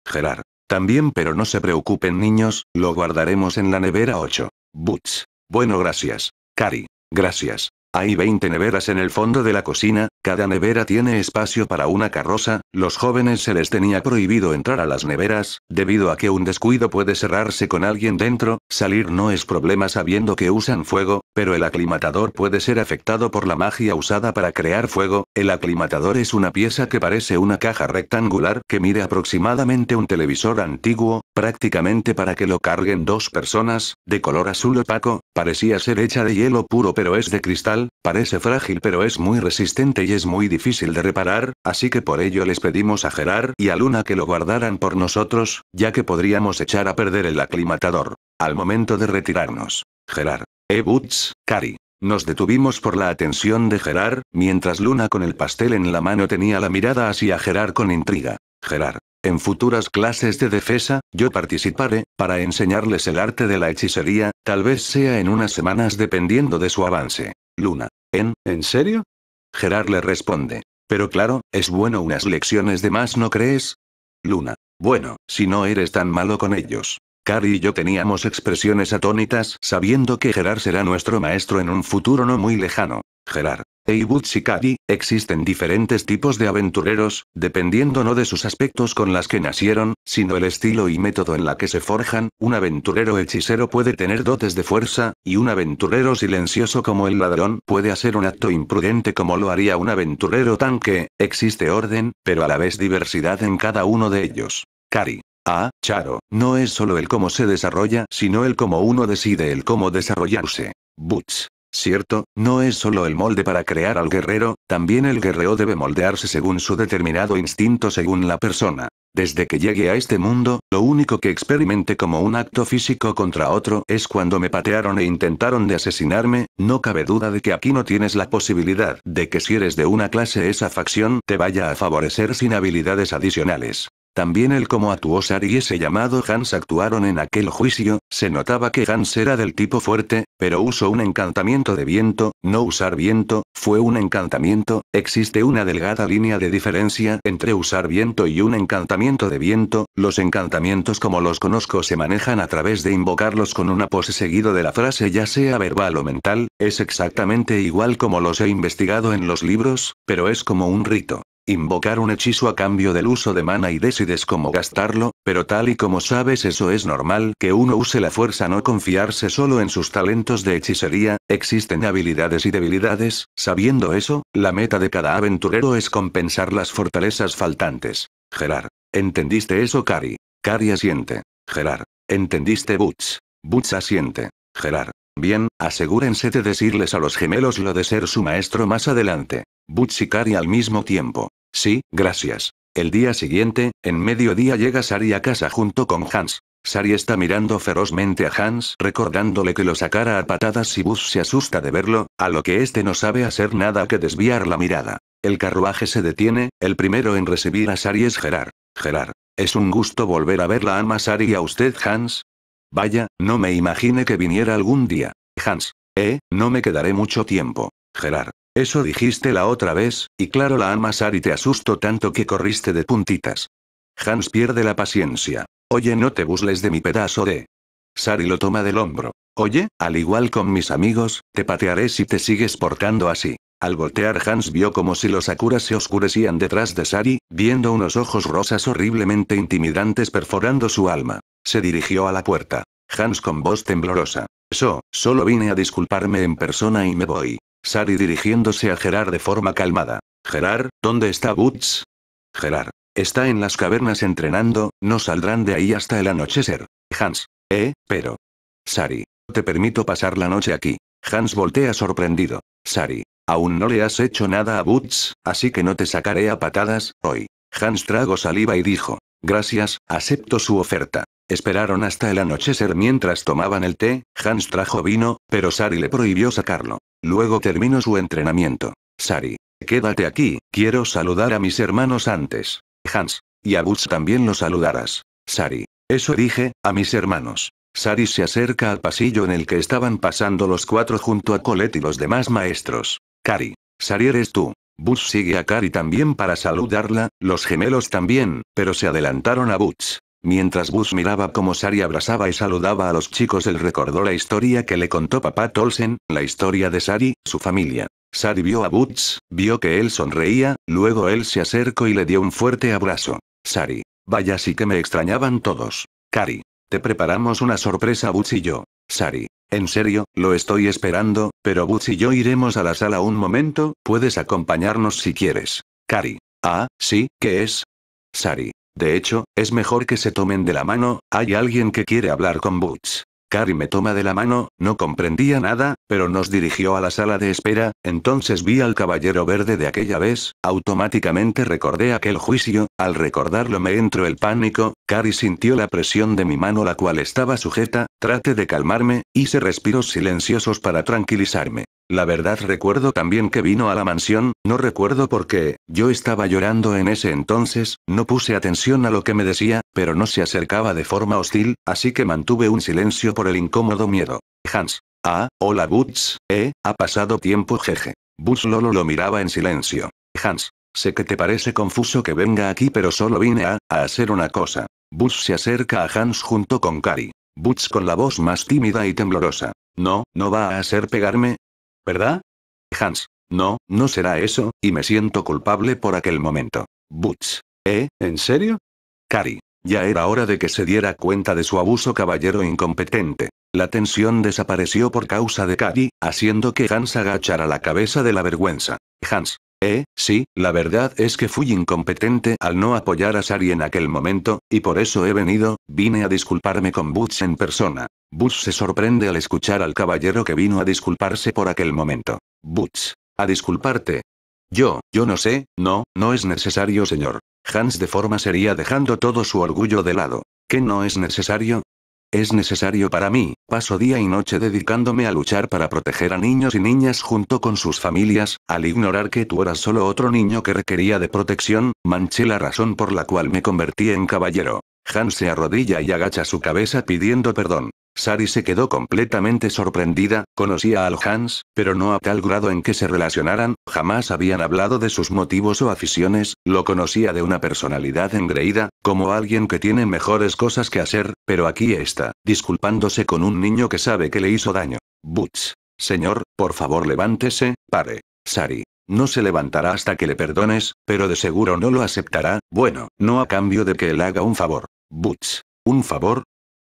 Gerard. También pero no se preocupen niños, lo guardaremos en la nevera 8. Butch. Bueno gracias. Cari. Gracias. Hay 20 neveras en el fondo de la cocina, cada nevera tiene espacio para una carroza, los jóvenes se les tenía prohibido entrar a las neveras, debido a que un descuido puede cerrarse con alguien dentro, salir no es problema sabiendo que usan fuego, pero el aclimatador puede ser afectado por la magia usada para crear fuego, el aclimatador es una pieza que parece una caja rectangular que mide aproximadamente un televisor antiguo, prácticamente para que lo carguen dos personas, de color azul opaco, parecía ser hecha de hielo puro pero es de cristal, parece frágil pero es muy resistente y es muy difícil de reparar, así que por ello les pedimos a Gerard y a Luna que lo guardaran por nosotros, ya que podríamos echar a perder el aclimatador. Al momento de retirarnos. Gerard. E. Eh, Butz, Cari. Nos detuvimos por la atención de Gerard, mientras Luna con el pastel en la mano tenía la mirada hacia Gerard con intriga. Gerard. En futuras clases de defensa, yo participaré, para enseñarles el arte de la hechicería, tal vez sea en unas semanas dependiendo de su avance. Luna. ¿En? ¿En serio? Gerard le responde. Pero claro, es bueno unas lecciones de más, ¿no crees? Luna. Bueno, si no eres tan malo con ellos. Cari y yo teníamos expresiones atónitas sabiendo que Gerard será nuestro maestro en un futuro no muy lejano. Gerard, y Kari existen diferentes tipos de aventureros, dependiendo no de sus aspectos con las que nacieron, sino el estilo y método en la que se forjan, un aventurero hechicero puede tener dotes de fuerza, y un aventurero silencioso como el ladrón puede hacer un acto imprudente como lo haría un aventurero tanque, existe orden, pero a la vez diversidad en cada uno de ellos. Kari. Ah, Charo, no es solo el cómo se desarrolla, sino el cómo uno decide el cómo desarrollarse. Butch. Cierto, no es solo el molde para crear al guerrero, también el guerrero debe moldearse según su determinado instinto según la persona. Desde que llegué a este mundo, lo único que experimenté como un acto físico contra otro es cuando me patearon e intentaron de asesinarme, no cabe duda de que aquí no tienes la posibilidad de que si eres de una clase esa facción te vaya a favorecer sin habilidades adicionales. También cómo como Atuosar y ese llamado Hans actuaron en aquel juicio, se notaba que Hans era del tipo fuerte, pero usó un encantamiento de viento, no usar viento, fue un encantamiento, existe una delgada línea de diferencia entre usar viento y un encantamiento de viento, los encantamientos como los conozco se manejan a través de invocarlos con una pose seguido de la frase ya sea verbal o mental, es exactamente igual como los he investigado en los libros, pero es como un rito. Invocar un hechizo a cambio del uso de mana y decides cómo gastarlo, pero tal y como sabes eso es normal que uno use la fuerza no confiarse solo en sus talentos de hechicería, existen habilidades y debilidades, sabiendo eso, la meta de cada aventurero es compensar las fortalezas faltantes. Gerard. ¿Entendiste eso Kari? Kari asiente. Gerard. ¿Entendiste Butch? Butch asiente. Gerard. Bien, asegúrense de decirles a los gemelos lo de ser su maestro más adelante. Butch y al mismo tiempo. Sí, gracias. El día siguiente, en mediodía llega Sari a casa junto con Hans. Sari está mirando ferozmente a Hans, recordándole que lo sacara a patadas si Bus se asusta de verlo, a lo que este no sabe hacer nada que desviar la mirada. El carruaje se detiene, el primero en recibir a Sari es Gerard. Gerard. Es un gusto volver a verla ama Sari y a usted Hans, Vaya, no me imaginé que viniera algún día. Hans. Eh, no me quedaré mucho tiempo. Gerard. Eso dijiste la otra vez, y claro la ama Sari te asustó tanto que corriste de puntitas. Hans pierde la paciencia. Oye, no te busles de mi pedazo de... Sari lo toma del hombro. Oye, al igual con mis amigos, te patearé si te sigues portando así. Al voltear Hans vio como si los Akuras se oscurecían detrás de Sari, viendo unos ojos rosas horriblemente intimidantes perforando su alma. Se dirigió a la puerta. Hans con voz temblorosa. So, solo vine a disculparme en persona y me voy. Sari dirigiéndose a Gerard de forma calmada. Gerard, ¿dónde está Boots? Gerard. Está en las cavernas entrenando, no saldrán de ahí hasta el anochecer. Hans. Eh, pero. Sari. Te permito pasar la noche aquí. Hans voltea sorprendido. Sari. Aún no le has hecho nada a Butz, así que no te sacaré a patadas, hoy. Hans trago saliva y dijo. Gracias, acepto su oferta. Esperaron hasta el anochecer mientras tomaban el té, Hans trajo vino, pero Sari le prohibió sacarlo. Luego terminó su entrenamiento. Sari, quédate aquí, quiero saludar a mis hermanos antes. Hans, y a Butz también lo saludarás. Sari, eso dije, a mis hermanos. Sari se acerca al pasillo en el que estaban pasando los cuatro junto a Colette y los demás maestros. Kari. Sari eres tú. Butch sigue a Kari también para saludarla, los gemelos también, pero se adelantaron a Butch. Mientras Bus miraba cómo Sari abrazaba y saludaba a los chicos, él recordó la historia que le contó papá Tolsen, la historia de Sari, su familia. Sari vio a Butch, vio que él sonreía, luego él se acercó y le dio un fuerte abrazo. Sari, vaya sí que me extrañaban todos. Kari. te preparamos una sorpresa Butch y yo. Sari. En serio, lo estoy esperando, pero Butch y yo iremos a la sala un momento, puedes acompañarnos si quieres. Kari. Ah, sí, ¿qué es? Sari. De hecho, es mejor que se tomen de la mano, hay alguien que quiere hablar con Butch. Cari me toma de la mano, no comprendía nada, pero nos dirigió a la sala de espera, entonces vi al caballero verde de aquella vez, automáticamente recordé aquel juicio, al recordarlo me entró el pánico, Cari sintió la presión de mi mano la cual estaba sujeta, traté de calmarme, hice respiros silenciosos para tranquilizarme. La verdad recuerdo también que vino a la mansión, no recuerdo por qué, yo estaba llorando en ese entonces, no puse atención a lo que me decía, pero no se acercaba de forma hostil, así que mantuve un silencio por el incómodo miedo. Hans. Ah, hola Butch, eh, ha pasado tiempo jeje. Butch Lolo lo miraba en silencio. Hans. Sé que te parece confuso que venga aquí pero solo vine a, a hacer una cosa. Butch se acerca a Hans junto con Kari. Butch con la voz más tímida y temblorosa. No, no va a hacer pegarme, ¿Verdad? Hans. No, no será eso, y me siento culpable por aquel momento. Butch. ¿Eh? ¿En serio? Cari. Ya era hora de que se diera cuenta de su abuso caballero incompetente. La tensión desapareció por causa de Cari, haciendo que Hans agachara la cabeza de la vergüenza. Hans, eh, sí, la verdad es que fui incompetente al no apoyar a Sari en aquel momento, y por eso he venido, vine a disculparme con Butch en persona. Butch se sorprende al escuchar al caballero que vino a disculparse por aquel momento. Butch. A disculparte. Yo, yo no sé, no, no es necesario señor. Hans de forma sería dejando todo su orgullo de lado. ¿Qué no es necesario? Es necesario para mí, paso día y noche dedicándome a luchar para proteger a niños y niñas junto con sus familias, al ignorar que tú eras solo otro niño que requería de protección, manché la razón por la cual me convertí en caballero. Han se arrodilla y agacha su cabeza pidiendo perdón. Sari se quedó completamente sorprendida, conocía al Hans, pero no a tal grado en que se relacionaran, jamás habían hablado de sus motivos o aficiones, lo conocía de una personalidad engreída, como alguien que tiene mejores cosas que hacer, pero aquí está, disculpándose con un niño que sabe que le hizo daño. Butch. Señor, por favor levántese, pare. Sari. No se levantará hasta que le perdones, pero de seguro no lo aceptará, bueno, no a cambio de que él haga un favor. Butch. ¿Un favor?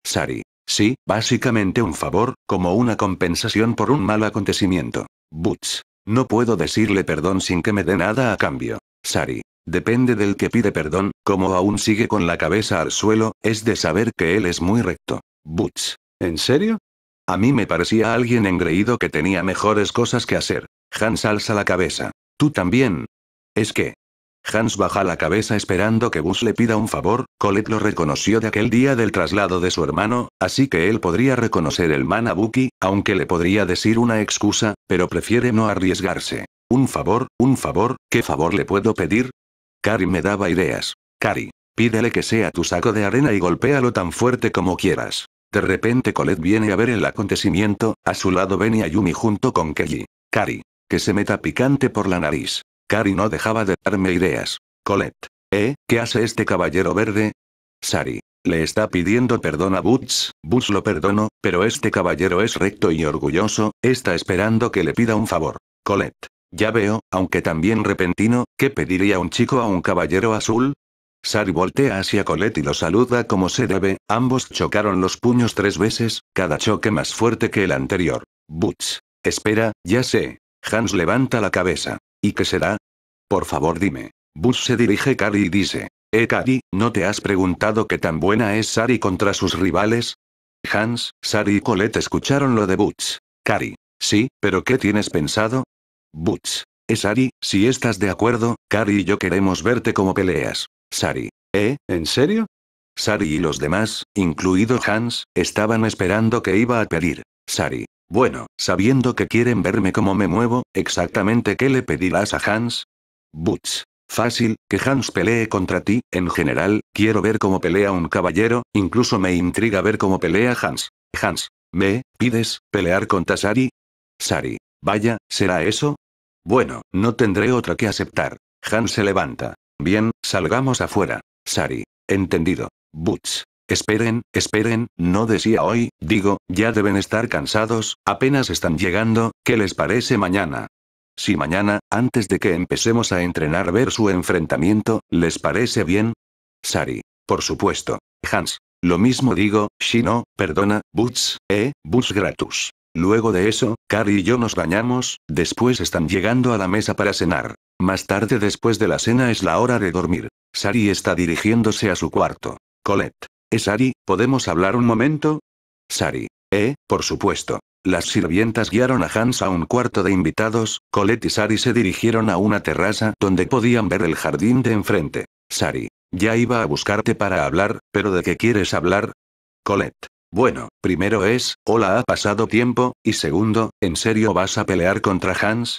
Sari. Sí, básicamente un favor, como una compensación por un mal acontecimiento. Butch. No puedo decirle perdón sin que me dé nada a cambio. Sari. Depende del que pide perdón, como aún sigue con la cabeza al suelo, es de saber que él es muy recto. Butch. ¿En serio? A mí me parecía alguien engreído que tenía mejores cosas que hacer. Hans alza la cabeza. Tú también. Es que, Hans baja la cabeza esperando que Gus le pida un favor, Colette lo reconoció de aquel día del traslado de su hermano, así que él podría reconocer el manabuki aunque le podría decir una excusa, pero prefiere no arriesgarse. Un favor, un favor, ¿qué favor le puedo pedir? Kari me daba ideas. Kari, pídele que sea tu saco de arena y golpéalo tan fuerte como quieras. De repente Colette viene a ver el acontecimiento, a su lado venía Yumi junto con Kelly. Kari, que se meta picante por la nariz. Cari no dejaba de darme ideas. Colette. ¿Eh? ¿Qué hace este caballero verde? Sari. Le está pidiendo perdón a Butch, Butch lo perdono, pero este caballero es recto y orgulloso, está esperando que le pida un favor. Colette. Ya veo, aunque también repentino, ¿qué pediría un chico a un caballero azul? Sari voltea hacia Colette y lo saluda como se debe, ambos chocaron los puños tres veces, cada choque más fuerte que el anterior. Butch. Espera, ya sé. Hans levanta la cabeza. ¿Y qué será? Por favor dime. Butch se dirige a Kari y dice. Eh Kari, ¿no te has preguntado qué tan buena es Sari contra sus rivales? Hans, Sari y Colette escucharon lo de Butch. Kari. Sí, pero ¿qué tienes pensado? Butch. Eh Sari, si estás de acuerdo, Kari y yo queremos verte como peleas. Sari. ¿Eh? ¿En serio? Sari y los demás, incluido Hans, estaban esperando que iba a pedir. Sari. Bueno, sabiendo que quieren verme cómo me muevo, exactamente qué le pedirás a Hans, Butch. Fácil, que Hans pelee contra ti, en general, quiero ver cómo pelea un caballero, incluso me intriga ver cómo pelea Hans. Hans. ¿Me pides pelear contra Sari? Sari. Vaya, ¿será eso? Bueno, no tendré otra que aceptar. Hans se levanta. Bien, salgamos afuera. Sari. Entendido. Butch. Esperen, esperen, no decía hoy, digo, ya deben estar cansados, apenas están llegando, ¿qué les parece mañana? Si mañana, antes de que empecemos a entrenar ver su enfrentamiento, ¿les parece bien? Sari. Por supuesto. Hans. Lo mismo digo, Shino, perdona, Boots, eh, Boots gratis. Luego de eso, Kari y yo nos bañamos, después están llegando a la mesa para cenar. Más tarde después de la cena es la hora de dormir. Sari está dirigiéndose a su cuarto. Colette. Eh Sari, podemos hablar un momento? Sari. Eh, por supuesto. Las sirvientas guiaron a Hans a un cuarto de invitados, Colette y Sari se dirigieron a una terraza donde podían ver el jardín de enfrente. Sari. Ya iba a buscarte para hablar, pero ¿de qué quieres hablar? Colette. Bueno, primero es, hola ha pasado tiempo, y segundo, ¿en serio vas a pelear contra Hans?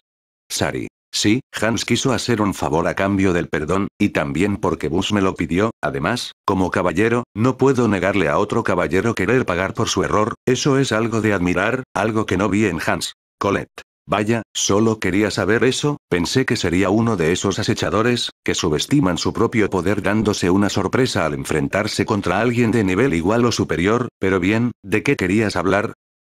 Sari. Sí, Hans quiso hacer un favor a cambio del perdón, y también porque Bus me lo pidió, además, como caballero, no puedo negarle a otro caballero querer pagar por su error, eso es algo de admirar, algo que no vi en Hans. Colette. Vaya, solo quería saber eso, pensé que sería uno de esos acechadores, que subestiman su propio poder dándose una sorpresa al enfrentarse contra alguien de nivel igual o superior, pero bien, ¿de qué querías hablar?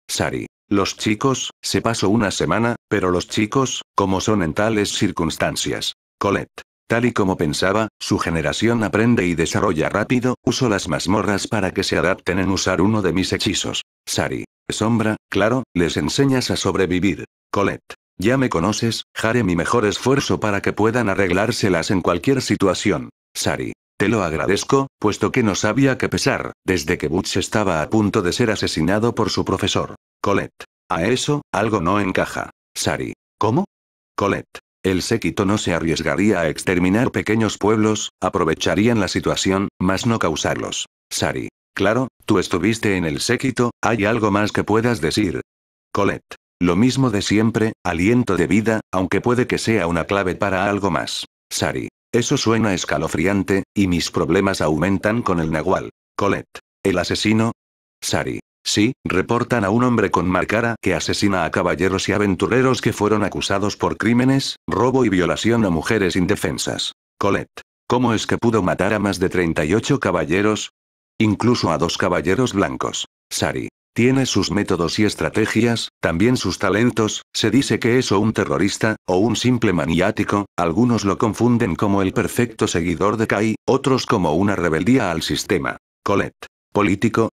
Sari. Los chicos, se pasó una semana, pero los chicos, como son en tales circunstancias. Colette. Tal y como pensaba, su generación aprende y desarrolla rápido, uso las mazmorras para que se adapten en usar uno de mis hechizos. Sari. Sombra, claro, les enseñas a sobrevivir. Colette. Ya me conoces, haré mi mejor esfuerzo para que puedan arreglárselas en cualquier situación. Sari. Te lo agradezco, puesto que no sabía qué pesar, desde que Butch estaba a punto de ser asesinado por su profesor. Colette. A eso, algo no encaja. Sari. ¿Cómo? Colette. El séquito no se arriesgaría a exterminar pequeños pueblos, aprovecharían la situación, más no causarlos. Sari. Claro, tú estuviste en el séquito, ¿hay algo más que puedas decir? Colette. Lo mismo de siempre, aliento de vida, aunque puede que sea una clave para algo más. Sari. Eso suena escalofriante, y mis problemas aumentan con el nahual. Colette. ¿El asesino? Sari. Sí, reportan a un hombre con marcara que asesina a caballeros y aventureros que fueron acusados por crímenes, robo y violación a mujeres indefensas. Colette. ¿Cómo es que pudo matar a más de 38 caballeros? Incluso a dos caballeros blancos. Sari. Tiene sus métodos y estrategias, también sus talentos, se dice que es o un terrorista, o un simple maniático, algunos lo confunden como el perfecto seguidor de Kai, otros como una rebeldía al sistema. Colette. Político,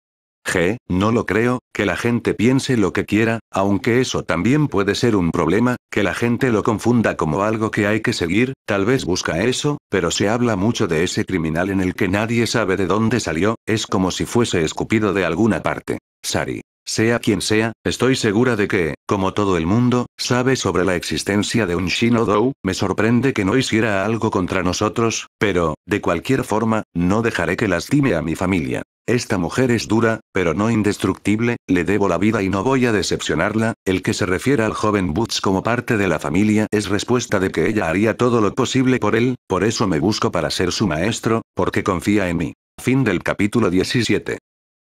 G, no lo creo, que la gente piense lo que quiera, aunque eso también puede ser un problema, que la gente lo confunda como algo que hay que seguir, tal vez busca eso, pero se habla mucho de ese criminal en el que nadie sabe de dónde salió, es como si fuese escupido de alguna parte. Sari. Sea quien sea, estoy segura de que, como todo el mundo, sabe sobre la existencia de un Shinodou, me sorprende que no hiciera algo contra nosotros, pero, de cualquier forma, no dejaré que lastime a mi familia. Esta mujer es dura, pero no indestructible, le debo la vida y no voy a decepcionarla, el que se refiere al joven Boots como parte de la familia es respuesta de que ella haría todo lo posible por él, por eso me busco para ser su maestro, porque confía en mí. Fin del capítulo 17.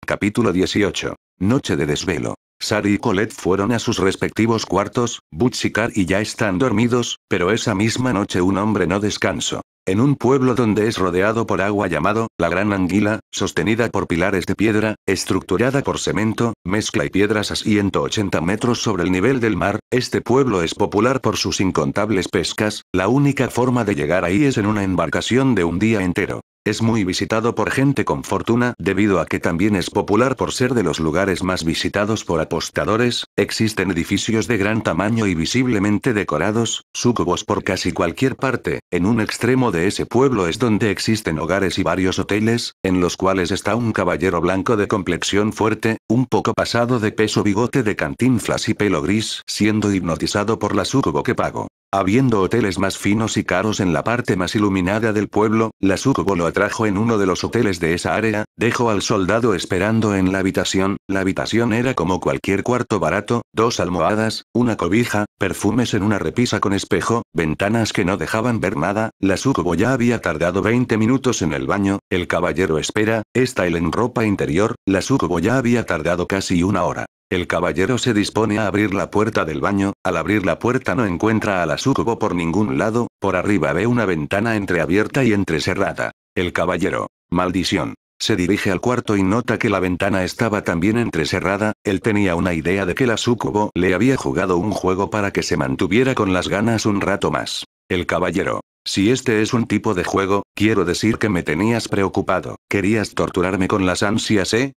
Capítulo 18. Noche de desvelo. Sari y Colette fueron a sus respectivos cuartos, Butch y y ya están dormidos, pero esa misma noche un hombre no descansó. En un pueblo donde es rodeado por agua llamado, la Gran Anguila, sostenida por pilares de piedra, estructurada por cemento, mezcla y piedras a 180 metros sobre el nivel del mar, este pueblo es popular por sus incontables pescas, la única forma de llegar ahí es en una embarcación de un día entero. Es muy visitado por gente con fortuna, debido a que también es popular por ser de los lugares más visitados por apostadores, existen edificios de gran tamaño y visiblemente decorados, sucubos por casi cualquier parte, en un extremo de ese pueblo es donde existen hogares y varios hoteles, en los cuales está un caballero blanco de complexión fuerte, un poco pasado de peso bigote de cantinflas y pelo gris, siendo hipnotizado por la sucubo que pago. Habiendo hoteles más finos y caros en la parte más iluminada del pueblo, la sucubo lo atrajo en uno de los hoteles de esa área, dejó al soldado esperando en la habitación, la habitación era como cualquier cuarto barato, dos almohadas, una cobija, perfumes en una repisa con espejo, ventanas que no dejaban ver nada, la sucubo ya había tardado 20 minutos en el baño, el caballero espera, está él en ropa interior, la sucubo ya había tardado casi una hora. El caballero se dispone a abrir la puerta del baño, al abrir la puerta no encuentra a la sucubo por ningún lado, por arriba ve una ventana entreabierta y entrecerrada. El caballero. Maldición. Se dirige al cuarto y nota que la ventana estaba también entrecerrada, él tenía una idea de que la sucubo le había jugado un juego para que se mantuviera con las ganas un rato más. El caballero. Si este es un tipo de juego, quiero decir que me tenías preocupado, querías torturarme con las ansias, ¿eh?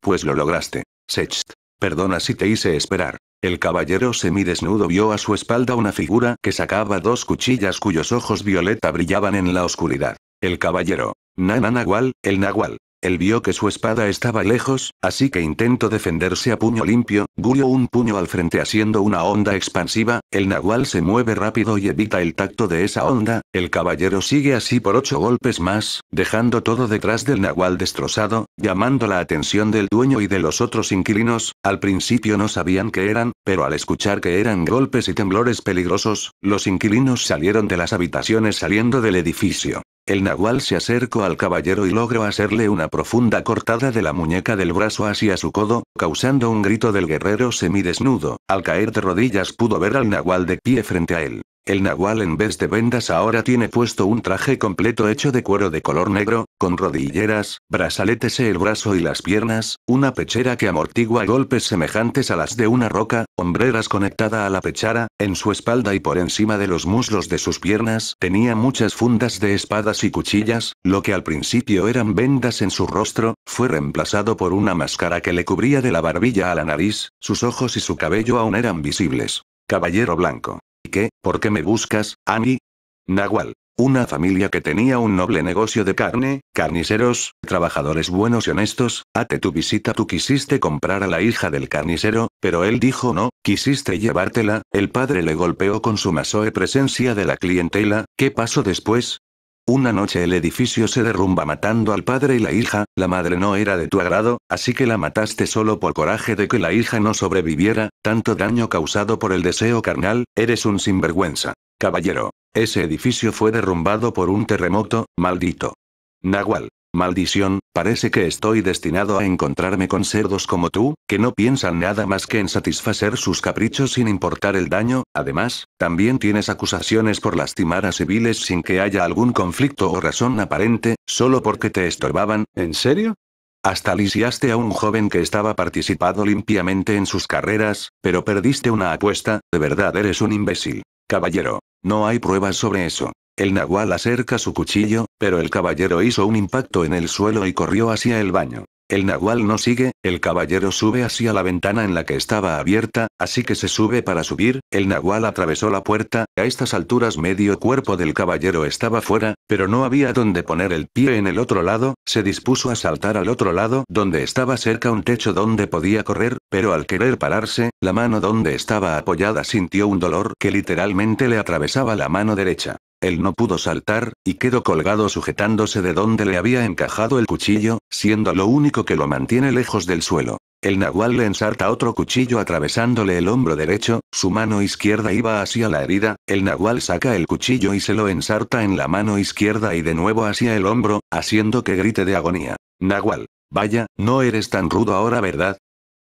Pues lo lograste. sext. Perdona si te hice esperar. El caballero semidesnudo vio a su espalda una figura que sacaba dos cuchillas cuyos ojos violeta brillaban en la oscuridad. El caballero. Nana Nahual, el Nahual. Él vio que su espada estaba lejos, así que intentó defenderse a puño limpio, Gurió un puño al frente haciendo una onda expansiva, el nahual se mueve rápido y evita el tacto de esa onda, el caballero sigue así por ocho golpes más, dejando todo detrás del nahual destrozado, llamando la atención del dueño y de los otros inquilinos, al principio no sabían qué eran, pero al escuchar que eran golpes y temblores peligrosos, los inquilinos salieron de las habitaciones saliendo del edificio. El nahual se acercó al caballero y logró hacerle una profunda cortada de la muñeca del brazo hacia su codo, causando un grito del guerrero semidesnudo. Al caer de rodillas pudo ver al nahual de pie frente a él. El nahual en vez de vendas ahora tiene puesto un traje completo hecho de cuero de color negro, con rodilleras, brazaletes en el brazo y las piernas, una pechera que amortigua golpes semejantes a las de una roca, hombreras conectada a la pechara, en su espalda y por encima de los muslos de sus piernas tenía muchas fundas de espadas y cuchillas, lo que al principio eran vendas en su rostro, fue reemplazado por una máscara que le cubría de la barbilla a la nariz, sus ojos y su cabello aún eran visibles. Caballero blanco. ¿Y qué? ¿Por qué me buscas, Ani? Nahual. Una familia que tenía un noble negocio de carne, carniceros, trabajadores buenos y honestos, ate tu visita tú quisiste comprar a la hija del carnicero, pero él dijo no, quisiste llevártela, el padre le golpeó con su masoe presencia de la clientela, ¿qué pasó después? Una noche el edificio se derrumba matando al padre y la hija, la madre no era de tu agrado, así que la mataste solo por coraje de que la hija no sobreviviera, tanto daño causado por el deseo carnal, eres un sinvergüenza. Caballero. Ese edificio fue derrumbado por un terremoto, maldito. Nahual. Maldición, parece que estoy destinado a encontrarme con cerdos como tú, que no piensan nada más que en satisfacer sus caprichos sin importar el daño, además, también tienes acusaciones por lastimar a civiles sin que haya algún conflicto o razón aparente, solo porque te estorbaban, ¿en serio? Hasta lisiaste a un joven que estaba participado limpiamente en sus carreras, pero perdiste una apuesta, de verdad eres un imbécil. Caballero, no hay pruebas sobre eso. El nahual acerca su cuchillo, pero el caballero hizo un impacto en el suelo y corrió hacia el baño. El nahual no sigue, el caballero sube hacia la ventana en la que estaba abierta, así que se sube para subir, el nahual atravesó la puerta, a estas alturas medio cuerpo del caballero estaba fuera, pero no había donde poner el pie en el otro lado, se dispuso a saltar al otro lado donde estaba cerca un techo donde podía correr, pero al querer pararse, la mano donde estaba apoyada sintió un dolor que literalmente le atravesaba la mano derecha. Él no pudo saltar, y quedó colgado sujetándose de donde le había encajado el cuchillo, siendo lo único que lo mantiene lejos del suelo. El nahual le ensarta otro cuchillo atravesándole el hombro derecho, su mano izquierda iba hacia la herida, el nahual saca el cuchillo y se lo ensarta en la mano izquierda y de nuevo hacia el hombro, haciendo que grite de agonía. Nahual. Vaya, no eres tan rudo ahora, ¿verdad?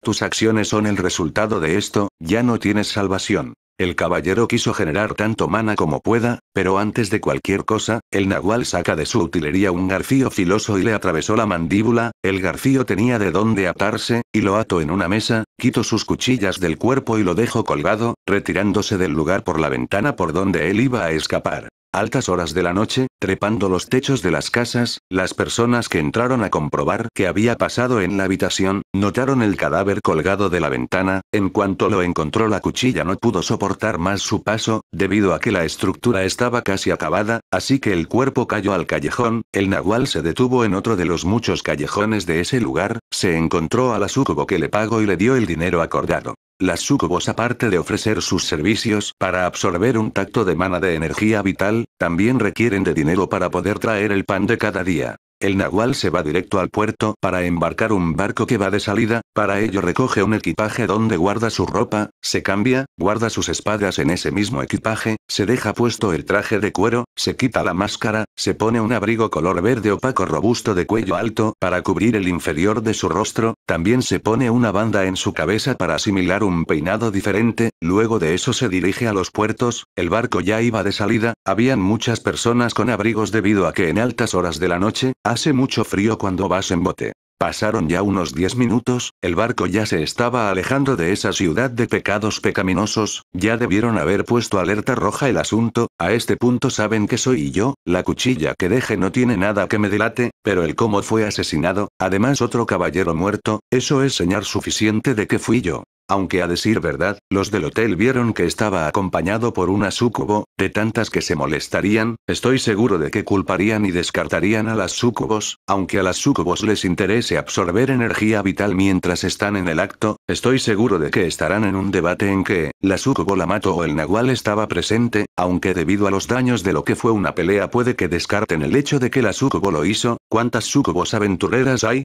Tus acciones son el resultado de esto, ya no tienes salvación. El caballero quiso generar tanto mana como pueda, pero antes de cualquier cosa, el nahual saca de su utilería un garfío filoso y le atravesó la mandíbula, el garfío tenía de dónde atarse, y lo ato en una mesa, quito sus cuchillas del cuerpo y lo dejo colgado, retirándose del lugar por la ventana por donde él iba a escapar altas horas de la noche, trepando los techos de las casas, las personas que entraron a comprobar qué había pasado en la habitación, notaron el cadáver colgado de la ventana, en cuanto lo encontró la cuchilla no pudo soportar más su paso, debido a que la estructura estaba casi acabada, así que el cuerpo cayó al callejón, el nahual se detuvo en otro de los muchos callejones de ese lugar, se encontró a la sucubo que le pagó y le dio el dinero acordado. Las sucubos aparte de ofrecer sus servicios para absorber un tacto de mana de energía vital, también requieren de dinero para poder traer el pan de cada día. El Nahual se va directo al puerto para embarcar un barco que va de salida, para ello recoge un equipaje donde guarda su ropa, se cambia, guarda sus espadas en ese mismo equipaje, se deja puesto el traje de cuero, se quita la máscara, se pone un abrigo color verde opaco robusto de cuello alto para cubrir el inferior de su rostro, también se pone una banda en su cabeza para asimilar un peinado diferente, luego de eso se dirige a los puertos, el barco ya iba de salida, habían muchas personas con abrigos debido a que en altas horas de la noche, Hace mucho frío cuando vas en bote. Pasaron ya unos 10 minutos, el barco ya se estaba alejando de esa ciudad de pecados pecaminosos, ya debieron haber puesto alerta roja el asunto, a este punto saben que soy yo, la cuchilla que deje no tiene nada que me delate, pero el cómo fue asesinado, además otro caballero muerto, eso es señal suficiente de que fui yo. Aunque a decir verdad, los del hotel vieron que estaba acompañado por una sucubo, de tantas que se molestarían, estoy seguro de que culparían y descartarían a las sucubos, aunque a las sucubos les interese absorber energía vital mientras están en el acto, estoy seguro de que estarán en un debate en que, la sucubo la mató o el nahual estaba presente, aunque debido a los daños de lo que fue una pelea puede que descarten el hecho de que la sucubo lo hizo, ¿cuántas sucubos aventureras hay?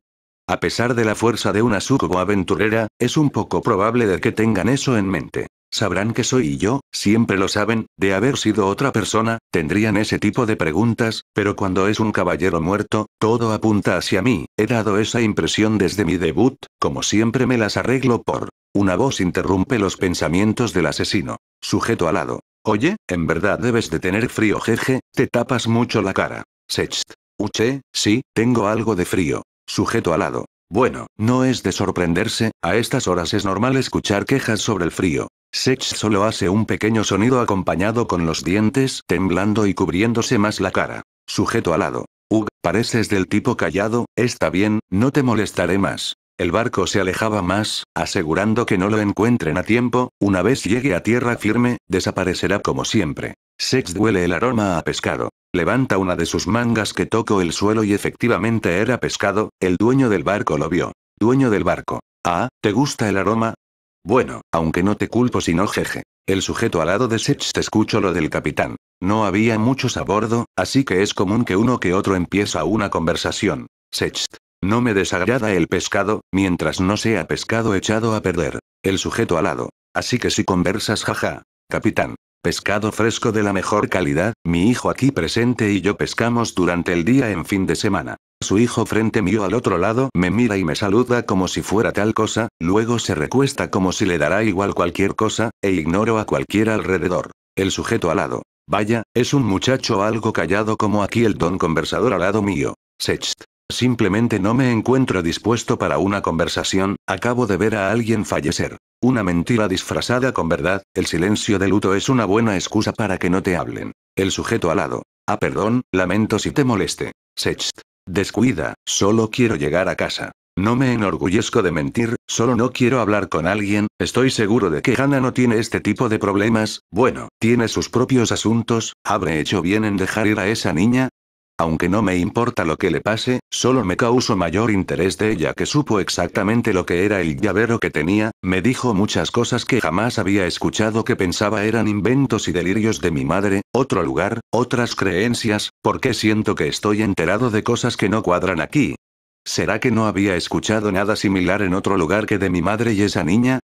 A pesar de la fuerza de una sucubo aventurera, es un poco probable de que tengan eso en mente. Sabrán que soy yo, siempre lo saben, de haber sido otra persona, tendrían ese tipo de preguntas, pero cuando es un caballero muerto, todo apunta hacia mí, he dado esa impresión desde mi debut, como siempre me las arreglo por... Una voz interrumpe los pensamientos del asesino. Sujeto alado. Oye, en verdad debes de tener frío jeje, te tapas mucho la cara. Sext. Uche, sí, tengo algo de frío. Sujeto alado. Bueno, no es de sorprenderse, a estas horas es normal escuchar quejas sobre el frío. Sech solo hace un pequeño sonido acompañado con los dientes temblando y cubriéndose más la cara. Sujeto alado. Ug, pareces del tipo callado, está bien, no te molestaré más. El barco se alejaba más, asegurando que no lo encuentren a tiempo, una vez llegue a tierra firme, desaparecerá como siempre. Sext duele el aroma a pescado. Levanta una de sus mangas que tocó el suelo y efectivamente era pescado, el dueño del barco lo vio. Dueño del barco. Ah, ¿te gusta el aroma? Bueno, aunque no te culpo si no jeje. El sujeto al lado de te escuchó lo del capitán. No había muchos a bordo, así que es común que uno que otro empieza una conversación. Sext. No me desagrada el pescado, mientras no sea pescado echado a perder. El sujeto alado. Así que si conversas jaja. Capitán. Pescado fresco de la mejor calidad, mi hijo aquí presente y yo pescamos durante el día en fin de semana. Su hijo frente mío al otro lado me mira y me saluda como si fuera tal cosa, luego se recuesta como si le dará igual cualquier cosa, e ignoro a cualquiera alrededor. El sujeto alado. Vaya, es un muchacho algo callado como aquí el don conversador al lado mío. Sext. Simplemente no me encuentro dispuesto para una conversación, acabo de ver a alguien fallecer. Una mentira disfrazada con verdad, el silencio de luto es una buena excusa para que no te hablen. El sujeto alado. Ah, perdón, lamento si te moleste. Sext. Descuida, solo quiero llegar a casa. No me enorgullezco de mentir, solo no quiero hablar con alguien, estoy seguro de que Hanna no tiene este tipo de problemas, bueno, tiene sus propios asuntos, ¿habré hecho bien en dejar ir a esa niña? Aunque no me importa lo que le pase, solo me causó mayor interés de ella que supo exactamente lo que era el llavero que tenía, me dijo muchas cosas que jamás había escuchado que pensaba eran inventos y delirios de mi madre, otro lugar, otras creencias, porque siento que estoy enterado de cosas que no cuadran aquí, ¿Será que no había escuchado nada similar en otro lugar que de mi madre y esa niña?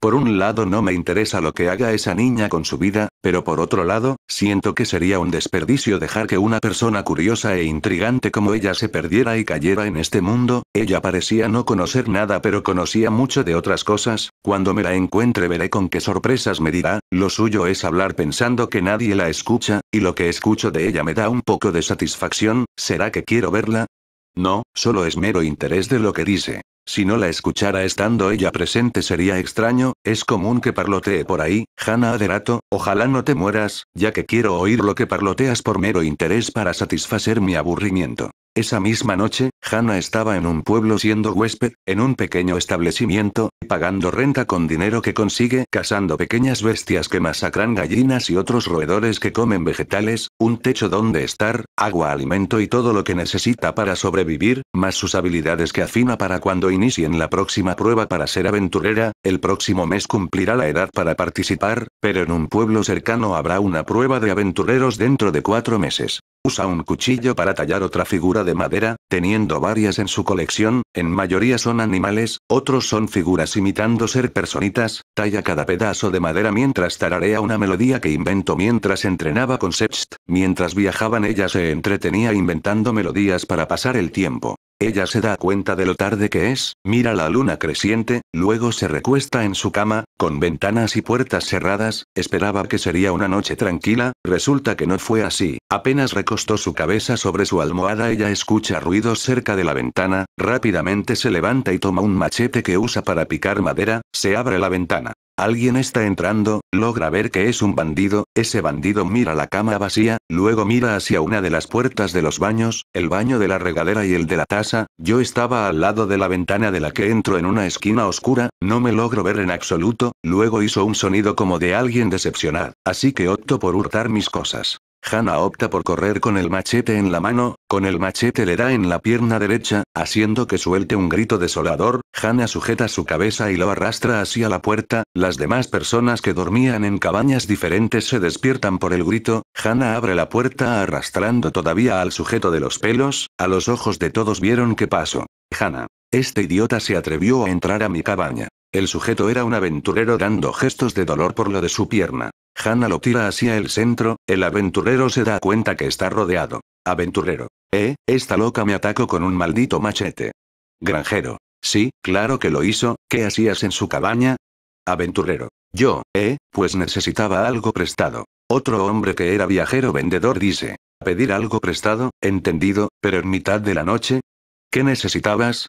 Por un lado no me interesa lo que haga esa niña con su vida, pero por otro lado, siento que sería un desperdicio dejar que una persona curiosa e intrigante como ella se perdiera y cayera en este mundo, ella parecía no conocer nada pero conocía mucho de otras cosas, cuando me la encuentre veré con qué sorpresas me dirá, lo suyo es hablar pensando que nadie la escucha, y lo que escucho de ella me da un poco de satisfacción, ¿será que quiero verla? No, solo es mero interés de lo que dice. Si no la escuchara estando ella presente sería extraño, es común que parlotee por ahí, Hannah Aderato, ojalá no te mueras, ya que quiero oír lo que parloteas por mero interés para satisfacer mi aburrimiento. Esa misma noche, Hannah estaba en un pueblo siendo huésped, en un pequeño establecimiento, pagando renta con dinero que consigue cazando pequeñas bestias que masacran gallinas y otros roedores que comen vegetales, un techo donde estar, agua, alimento y todo lo que necesita para sobrevivir, más sus habilidades que afina para cuando inicien la próxima prueba para ser aventurera, el próximo mes cumplirá la edad para participar, pero en un pueblo cercano habrá una prueba de aventureros dentro de cuatro meses. Usa un cuchillo para tallar otra figura de madera, teniendo varias en su colección, en mayoría son animales, otros son figuras imitando ser personitas, talla cada pedazo de madera mientras tararea una melodía que invento mientras entrenaba con Sext, mientras viajaban ella se entretenía inventando melodías para pasar el tiempo. Ella se da cuenta de lo tarde que es, mira la luna creciente, luego se recuesta en su cama, con ventanas y puertas cerradas, esperaba que sería una noche tranquila, resulta que no fue así, apenas recostó su cabeza sobre su almohada ella escucha ruidos cerca de la ventana, rápidamente se levanta y toma un machete que usa para picar madera, se abre la ventana. Alguien está entrando, logra ver que es un bandido, ese bandido mira la cama vacía, luego mira hacia una de las puertas de los baños, el baño de la regadera y el de la taza, yo estaba al lado de la ventana de la que entro en una esquina oscura, no me logro ver en absoluto, luego hizo un sonido como de alguien decepcionado, así que opto por hurtar mis cosas. Hanna opta por correr con el machete en la mano, con el machete le da en la pierna derecha, haciendo que suelte un grito desolador, Hanna sujeta su cabeza y lo arrastra hacia la puerta, las demás personas que dormían en cabañas diferentes se despiertan por el grito, Hanna abre la puerta arrastrando todavía al sujeto de los pelos, a los ojos de todos vieron qué pasó. Hannah. Este idiota se atrevió a entrar a mi cabaña. El sujeto era un aventurero dando gestos de dolor por lo de su pierna. Hanna lo tira hacia el centro, el aventurero se da cuenta que está rodeado. Aventurero. Eh, esta loca me atacó con un maldito machete. Granjero. Sí, claro que lo hizo, ¿qué hacías en su cabaña? Aventurero. Yo, eh, pues necesitaba algo prestado. Otro hombre que era viajero vendedor dice. Pedir algo prestado, entendido, pero en mitad de la noche. ¿Qué necesitabas?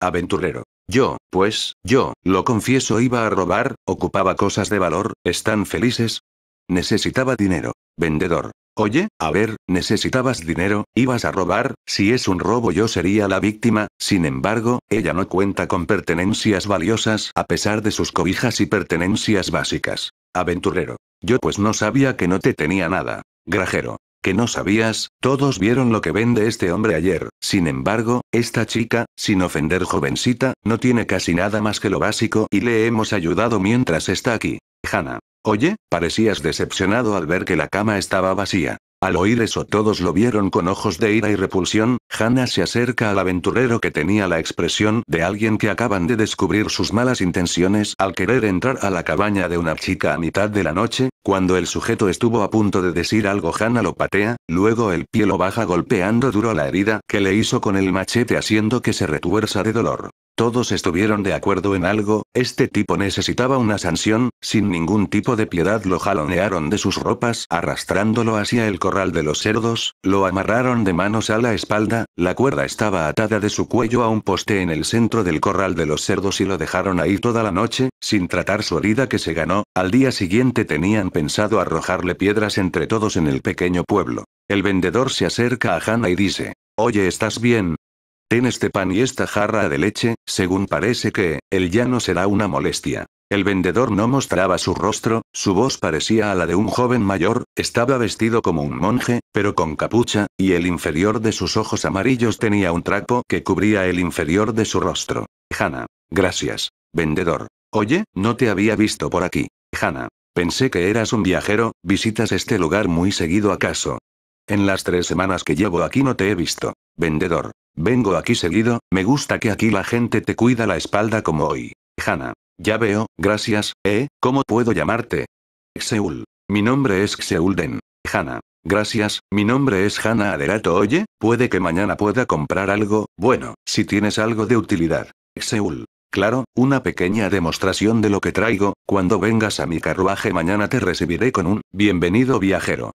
Aventurero. Yo, pues, yo, lo confieso, iba a robar, ocupaba cosas de valor, ¿están felices? Necesitaba dinero. Vendedor. Oye, a ver, necesitabas dinero, ibas a robar, si es un robo yo sería la víctima, sin embargo, ella no cuenta con pertenencias valiosas a pesar de sus cobijas y pertenencias básicas. Aventurero. Yo pues no sabía que no te tenía nada. Grajero que no sabías, todos vieron lo que vende este hombre ayer, sin embargo, esta chica, sin ofender jovencita, no tiene casi nada más que lo básico y le hemos ayudado mientras está aquí. Hanna. Oye, parecías decepcionado al ver que la cama estaba vacía. Al oír eso todos lo vieron con ojos de ira y repulsión, Hannah se acerca al aventurero que tenía la expresión de alguien que acaban de descubrir sus malas intenciones al querer entrar a la cabaña de una chica a mitad de la noche, cuando el sujeto estuvo a punto de decir algo Hannah lo patea, luego el pie lo baja golpeando duro la herida que le hizo con el machete haciendo que se retuerza de dolor. Todos estuvieron de acuerdo en algo, este tipo necesitaba una sanción, sin ningún tipo de piedad lo jalonearon de sus ropas, arrastrándolo hacia el corral de los cerdos, lo amarraron de manos a la espalda, la cuerda estaba atada de su cuello a un poste en el centro del corral de los cerdos y lo dejaron ahí toda la noche, sin tratar su herida que se ganó, al día siguiente tenían pensado arrojarle piedras entre todos en el pequeño pueblo. El vendedor se acerca a Hannah y dice, Oye, ¿estás bien? En este pan y esta jarra de leche, según parece que, él ya no será una molestia. El vendedor no mostraba su rostro, su voz parecía a la de un joven mayor, estaba vestido como un monje, pero con capucha, y el inferior de sus ojos amarillos tenía un trapo que cubría el inferior de su rostro. Hanna. Gracias. Vendedor. Oye, no te había visto por aquí. Hanna. Pensé que eras un viajero, visitas este lugar muy seguido acaso. En las tres semanas que llevo aquí no te he visto. Vendedor. Vengo aquí seguido, me gusta que aquí la gente te cuida la espalda como hoy. Hanna. Ya veo, gracias, ¿eh? ¿Cómo puedo llamarte? Xeul. Mi nombre es Xeulden. Hanna. Gracias, mi nombre es Hanna Aderato. Oye, puede que mañana pueda comprar algo, bueno, si tienes algo de utilidad. Xeul. Claro, una pequeña demostración de lo que traigo, cuando vengas a mi carruaje mañana te recibiré con un bienvenido viajero.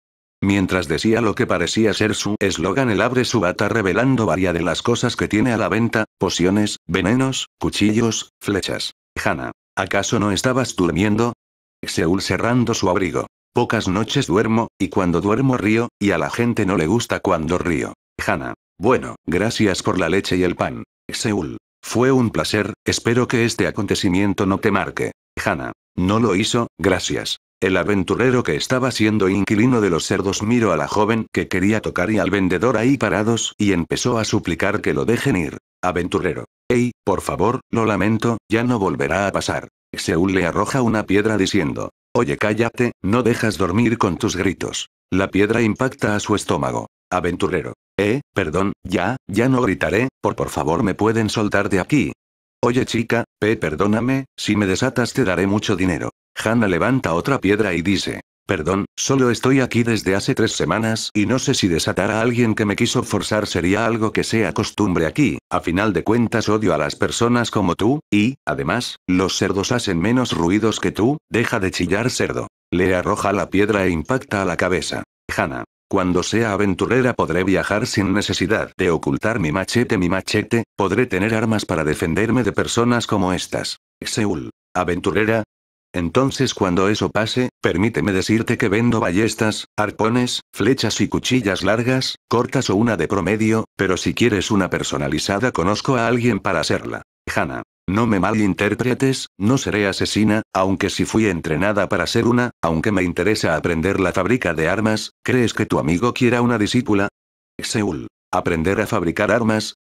Mientras decía lo que parecía ser su eslogan, él abre su bata revelando varias de las cosas que tiene a la venta, pociones, venenos, cuchillos, flechas. Hanna, ¿acaso no estabas durmiendo? Seúl cerrando su abrigo. Pocas noches duermo, y cuando duermo río, y a la gente no le gusta cuando río. Hanna. Bueno, gracias por la leche y el pan. Seúl. Fue un placer, espero que este acontecimiento no te marque. Hanna. No lo hizo, gracias. El aventurero que estaba siendo inquilino de los cerdos miró a la joven que quería tocar y al vendedor ahí parados, y empezó a suplicar que lo dejen ir. Aventurero. Ey, por favor, lo lamento, ya no volverá a pasar. Seúl le arroja una piedra diciendo. Oye, cállate, no dejas dormir con tus gritos. La piedra impacta a su estómago. Aventurero. Eh, perdón, ya, ya no gritaré, por por favor me pueden soltar de aquí. Oye chica, P, perdóname, si me desatas te daré mucho dinero. Hanna levanta otra piedra y dice. Perdón, solo estoy aquí desde hace tres semanas y no sé si desatar a alguien que me quiso forzar sería algo que sea costumbre aquí, a final de cuentas odio a las personas como tú, y, además, los cerdos hacen menos ruidos que tú, deja de chillar cerdo. Le arroja la piedra e impacta a la cabeza. Hanna. Cuando sea aventurera podré viajar sin necesidad de ocultar mi machete. Mi machete, podré tener armas para defenderme de personas como estas. Seúl. Aventurera, entonces cuando eso pase, permíteme decirte que vendo ballestas, arpones, flechas y cuchillas largas, cortas o una de promedio, pero si quieres una personalizada conozco a alguien para hacerla. Hanna. No me malinterpretes, no seré asesina, aunque si fui entrenada para ser una, aunque me interesa aprender la fábrica de armas, ¿crees que tu amigo quiera una discípula? Seúl. ¿Aprender a fabricar armas?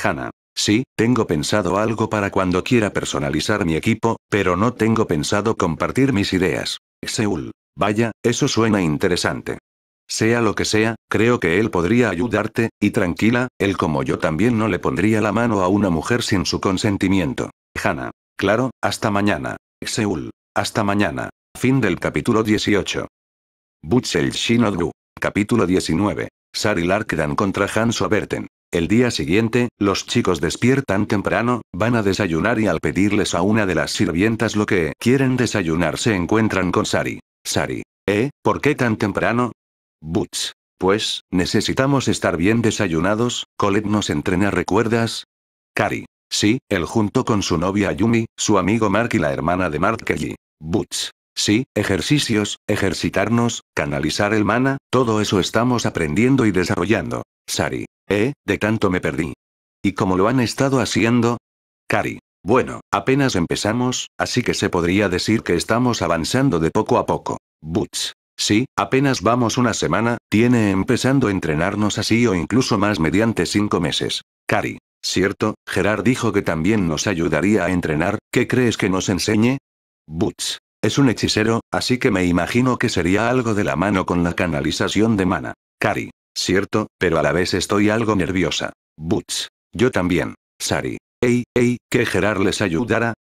Hanna. Sí, tengo pensado algo para cuando quiera personalizar mi equipo, pero no tengo pensado compartir mis ideas. Seúl. Vaya, eso suena interesante. Sea lo que sea, creo que él podría ayudarte, y tranquila, él como yo también no le pondría la mano a una mujer sin su consentimiento. Hanna. Claro, hasta mañana. Seúl. Hasta mañana. Fin del capítulo 18. Butchel Shinodu. Capítulo 19. Sari dan contra Hanso Soberten. El día siguiente, los chicos despiertan temprano, van a desayunar y al pedirles a una de las sirvientas lo que quieren desayunar se encuentran con Sari. Sari. ¿Eh? ¿Por qué tan temprano? Butch. Pues, necesitamos estar bien desayunados, Colette nos entrena, ¿recuerdas? Cari. Sí, él junto con su novia Yumi, su amigo Mark y la hermana de Mark Kelly. Butch. Sí, ejercicios, ejercitarnos, canalizar el mana, todo eso estamos aprendiendo y desarrollando. Sari. Eh, de tanto me perdí. ¿Y cómo lo han estado haciendo? Cari. Bueno, apenas empezamos, así que se podría decir que estamos avanzando de poco a poco. Butch. Sí, apenas vamos una semana, tiene empezando a entrenarnos así o incluso más mediante cinco meses. Cari. Cierto, Gerard dijo que también nos ayudaría a entrenar, ¿qué crees que nos enseñe? Butch. Es un hechicero, así que me imagino que sería algo de la mano con la canalización de mana. Cari. Cierto, pero a la vez estoy algo nerviosa. Butch. Yo también. Sari. Ey, ey, que Gerard les ayudara.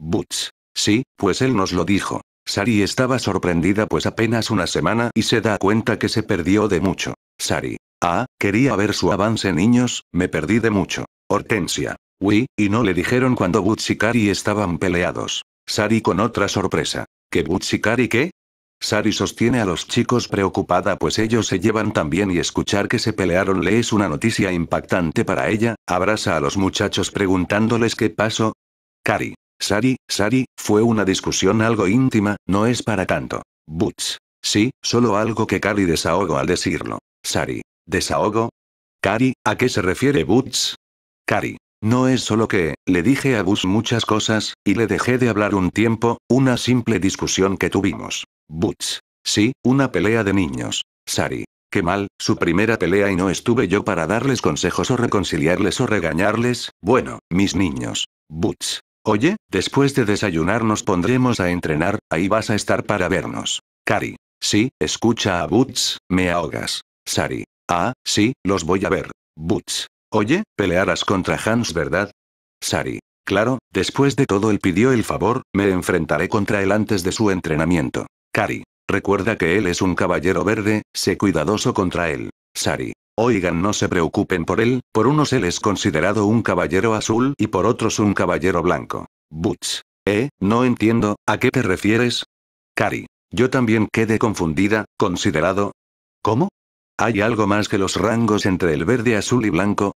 Butch. Sí, pues él nos lo dijo. Sari estaba sorprendida pues apenas una semana y se da cuenta que se perdió de mucho. Sari. Ah, quería ver su avance niños, me perdí de mucho. Hortensia. Oui, y no le dijeron cuando Butch y Kari estaban peleados. Sari con otra sorpresa. ¿Que Butch y Kari qué? Sari sostiene a los chicos preocupada pues ellos se llevan también y escuchar que se pelearon le es una noticia impactante para ella, abraza a los muchachos preguntándoles qué pasó. Kari. Sari, Sari, fue una discusión algo íntima, no es para tanto. Butch. Sí, solo algo que Kari desahogo al decirlo. Sari. ¿Desahogo? Kari, ¿a qué se refiere Butch? Kari. No es solo que, le dije a Butch muchas cosas, y le dejé de hablar un tiempo, una simple discusión que tuvimos. Butch. Sí, una pelea de niños. Sari. Qué mal, su primera pelea y no estuve yo para darles consejos o reconciliarles o regañarles, bueno, mis niños. Butch. Oye, después de desayunar nos pondremos a entrenar, ahí vas a estar para vernos. Cari. Sí, escucha a Butch, me ahogas. Sari. Ah, sí, los voy a ver. Butch. Oye, pelearás contra Hans, ¿verdad? Sari. Claro, después de todo él pidió el favor, me enfrentaré contra él antes de su entrenamiento. Kari. Recuerda que él es un caballero verde, sé cuidadoso contra él. Sari. Oigan, no se preocupen por él, por unos él es considerado un caballero azul y por otros un caballero blanco. Butch. Eh, no entiendo, ¿a qué te refieres? Kari. Yo también quedé confundida, considerado. ¿Cómo? ¿Hay algo más que los rangos entre el verde, azul y blanco?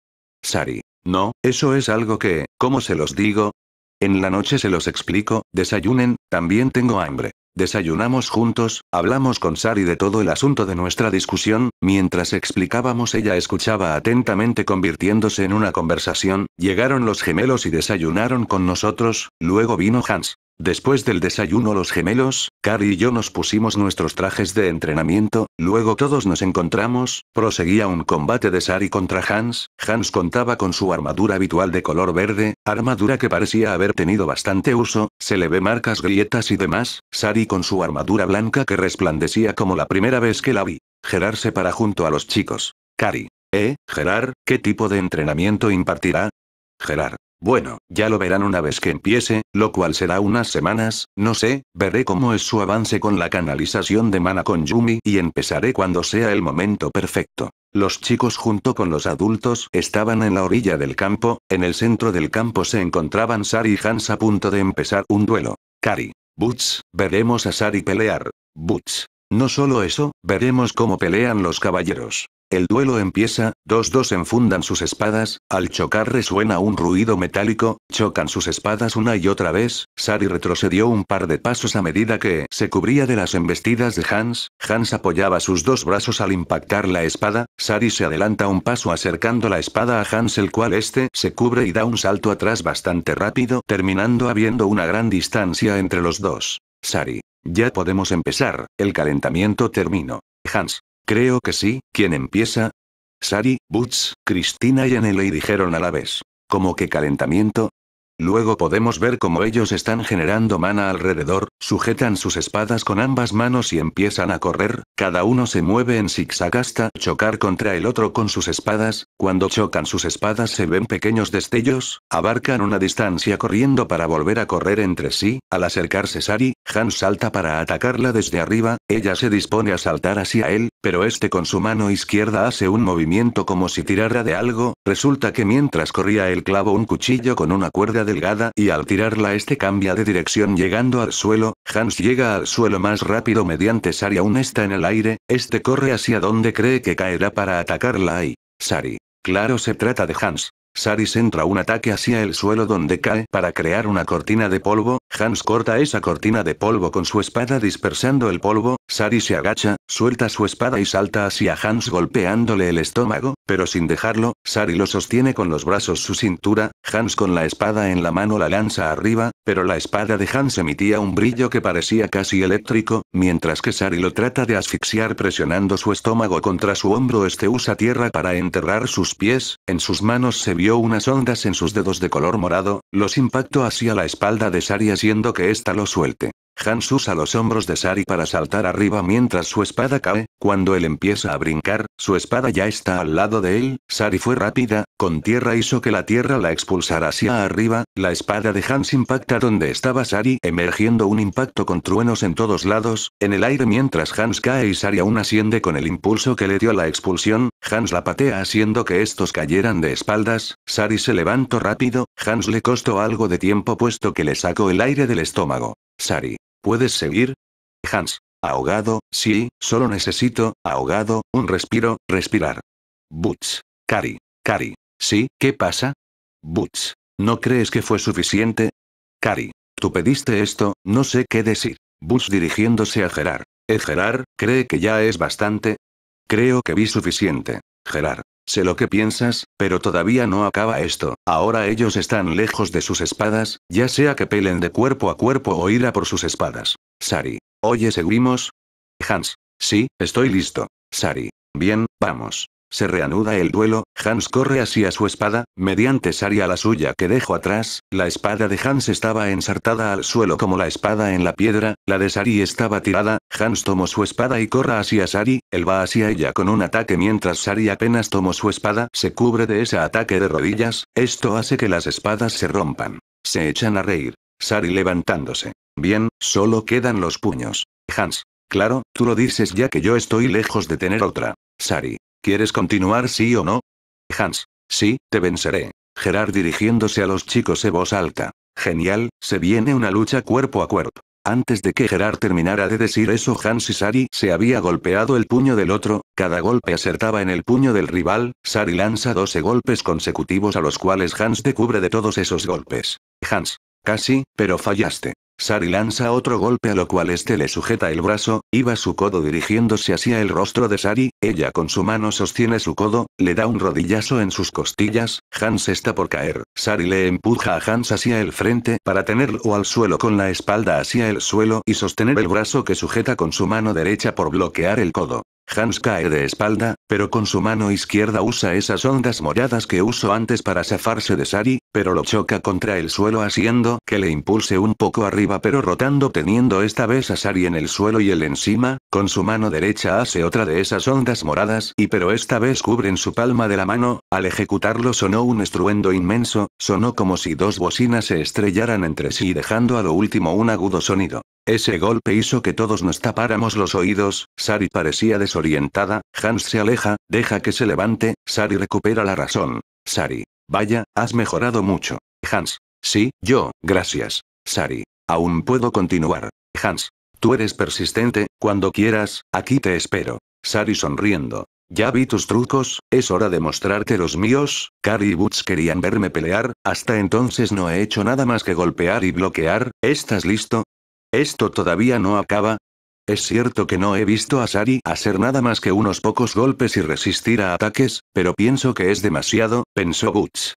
Sari. No, eso es algo que, ¿cómo se los digo? En la noche se los explico, desayunen, también tengo hambre. Desayunamos juntos, hablamos con Sari de todo el asunto de nuestra discusión, mientras explicábamos ella escuchaba atentamente convirtiéndose en una conversación, llegaron los gemelos y desayunaron con nosotros, luego vino Hans. Después del desayuno los gemelos, Cari y yo nos pusimos nuestros trajes de entrenamiento, luego todos nos encontramos, proseguía un combate de Sari contra Hans, Hans contaba con su armadura habitual de color verde, armadura que parecía haber tenido bastante uso, se le ve marcas grietas y demás, Sari con su armadura blanca que resplandecía como la primera vez que la vi. Gerard se para junto a los chicos. Cari. ¿Eh, Gerard, qué tipo de entrenamiento impartirá? Gerard. Bueno, ya lo verán una vez que empiece, lo cual será unas semanas, no sé, veré cómo es su avance con la canalización de mana con Yumi y empezaré cuando sea el momento perfecto. Los chicos junto con los adultos estaban en la orilla del campo, en el centro del campo se encontraban Sari y Hans a punto de empezar un duelo. Kari, Butch, veremos asar y pelear. Butch. No solo eso, veremos cómo pelean los caballeros. El duelo empieza, dos dos enfundan sus espadas, al chocar resuena un ruido metálico, chocan sus espadas una y otra vez, Sari retrocedió un par de pasos a medida que se cubría de las embestidas de Hans, Hans apoyaba sus dos brazos al impactar la espada, Sari se adelanta un paso acercando la espada a Hans el cual este se cubre y da un salto atrás bastante rápido terminando habiendo una gran distancia entre los dos. Sari. Ya podemos empezar, el calentamiento terminó. Hans, Creo que sí, ¿quién empieza? Sari, Butch, Cristina y Anneli dijeron a la vez. Como que calentamiento, Luego podemos ver cómo ellos están generando mana alrededor, sujetan sus espadas con ambas manos y empiezan a correr, cada uno se mueve en zigzag hasta chocar contra el otro con sus espadas, cuando chocan sus espadas se ven pequeños destellos, abarcan una distancia corriendo para volver a correr entre sí, al acercarse Sari, Han salta para atacarla desde arriba, ella se dispone a saltar hacia él, pero este con su mano izquierda hace un movimiento como si tirara de algo, resulta que mientras corría el clavo un cuchillo con una cuerda delgada y al tirarla este cambia de dirección llegando al suelo, Hans llega al suelo más rápido mediante Sari aún está en el aire, este corre hacia donde cree que caerá para atacarla y... Sari. Claro se trata de Hans. Sari centra un ataque hacia el suelo donde cae para crear una cortina de polvo, Hans corta esa cortina de polvo con su espada dispersando el polvo, Sari se agacha, suelta su espada y salta hacia Hans golpeándole el estómago, pero sin dejarlo, Sari lo sostiene con los brazos su cintura, Hans con la espada en la mano la lanza arriba, pero la espada de Hans emitía un brillo que parecía casi eléctrico, mientras que Sari lo trata de asfixiar presionando su estómago contra su hombro este usa tierra para enterrar sus pies, en sus manos se vio unas ondas en sus dedos de color morado, los impactó hacia la espalda de Sari haciendo que ésta lo suelte. Hans usa los hombros de Sari para saltar arriba mientras su espada cae, cuando él empieza a brincar, su espada ya está al lado de él, Sari fue rápida, con tierra hizo que la tierra la expulsara hacia arriba, la espada de Hans impacta donde estaba Sari emergiendo un impacto con truenos en todos lados, en el aire mientras Hans cae y Sari aún asciende con el impulso que le dio la expulsión, Hans la patea haciendo que estos cayeran de espaldas, Sari se levantó rápido, Hans le costó algo de tiempo puesto que le sacó el aire del estómago. Sari. ¿Puedes seguir? Hans. Ahogado, sí, solo necesito, ahogado, un respiro, respirar. Butch. Kari. Kari. Sí, ¿qué pasa? Butch. ¿No crees que fue suficiente? Kari. Tú pediste esto, no sé qué decir. Butch dirigiéndose a Gerard. ¿El Gerard, cree que ya es bastante? Creo que vi suficiente. Gerard. Sé lo que piensas, pero todavía no acaba esto. Ahora ellos están lejos de sus espadas, ya sea que pelen de cuerpo a cuerpo o ira por sus espadas. Sari. Oye, ¿seguimos? Hans. Sí, estoy listo. Sari. Bien, vamos. Se reanuda el duelo, Hans corre hacia su espada, mediante Sari a la suya que dejó atrás, la espada de Hans estaba ensartada al suelo como la espada en la piedra, la de Sari estaba tirada, Hans tomó su espada y corra hacia Sari, él va hacia ella con un ataque mientras Sari apenas tomó su espada, se cubre de ese ataque de rodillas, esto hace que las espadas se rompan. Se echan a reír. Sari levantándose. Bien, solo quedan los puños. Hans. Claro, tú lo dices ya que yo estoy lejos de tener otra. Sari. ¿Quieres continuar sí o no? Hans. Sí, te venceré. Gerard dirigiéndose a los chicos en voz alta. Genial, se viene una lucha cuerpo a cuerpo. Antes de que Gerard terminara de decir eso, Hans y Sari se había golpeado el puño del otro, cada golpe acertaba en el puño del rival, Sari lanza 12 golpes consecutivos a los cuales Hans te cubre de todos esos golpes. Hans. Casi, pero fallaste. Sari lanza otro golpe a lo cual este le sujeta el brazo, iba su codo dirigiéndose hacia el rostro de Sari, ella con su mano sostiene su codo, le da un rodillazo en sus costillas, Hans está por caer, Sari le empuja a Hans hacia el frente para tenerlo al suelo con la espalda hacia el suelo y sostener el brazo que sujeta con su mano derecha por bloquear el codo. Hans cae de espalda, pero con su mano izquierda usa esas ondas moradas que uso antes para zafarse de Sari, pero lo choca contra el suelo haciendo que le impulse un poco arriba pero rotando teniendo esta vez a Sari en el suelo y él encima, con su mano derecha hace otra de esas ondas moradas y pero esta vez cubren su palma de la mano, al ejecutarlo sonó un estruendo inmenso, sonó como si dos bocinas se estrellaran entre sí dejando a lo último un agudo sonido. Ese golpe hizo que todos nos tapáramos los oídos, Sari parecía desorientada, Hans se aleja, deja que se levante, Sari recupera la razón. Sari. Vaya, has mejorado mucho. Hans. Sí, yo, gracias. Sari. Aún puedo continuar. Hans. Tú eres persistente, cuando quieras, aquí te espero. Sari sonriendo. Ya vi tus trucos, es hora de mostrarte los míos, Kari y Butch querían verme pelear, hasta entonces no he hecho nada más que golpear y bloquear, ¿estás listo? Esto todavía no acaba, es cierto que no he visto a Sari hacer nada más que unos pocos golpes y resistir a ataques, pero pienso que es demasiado, pensó Butch.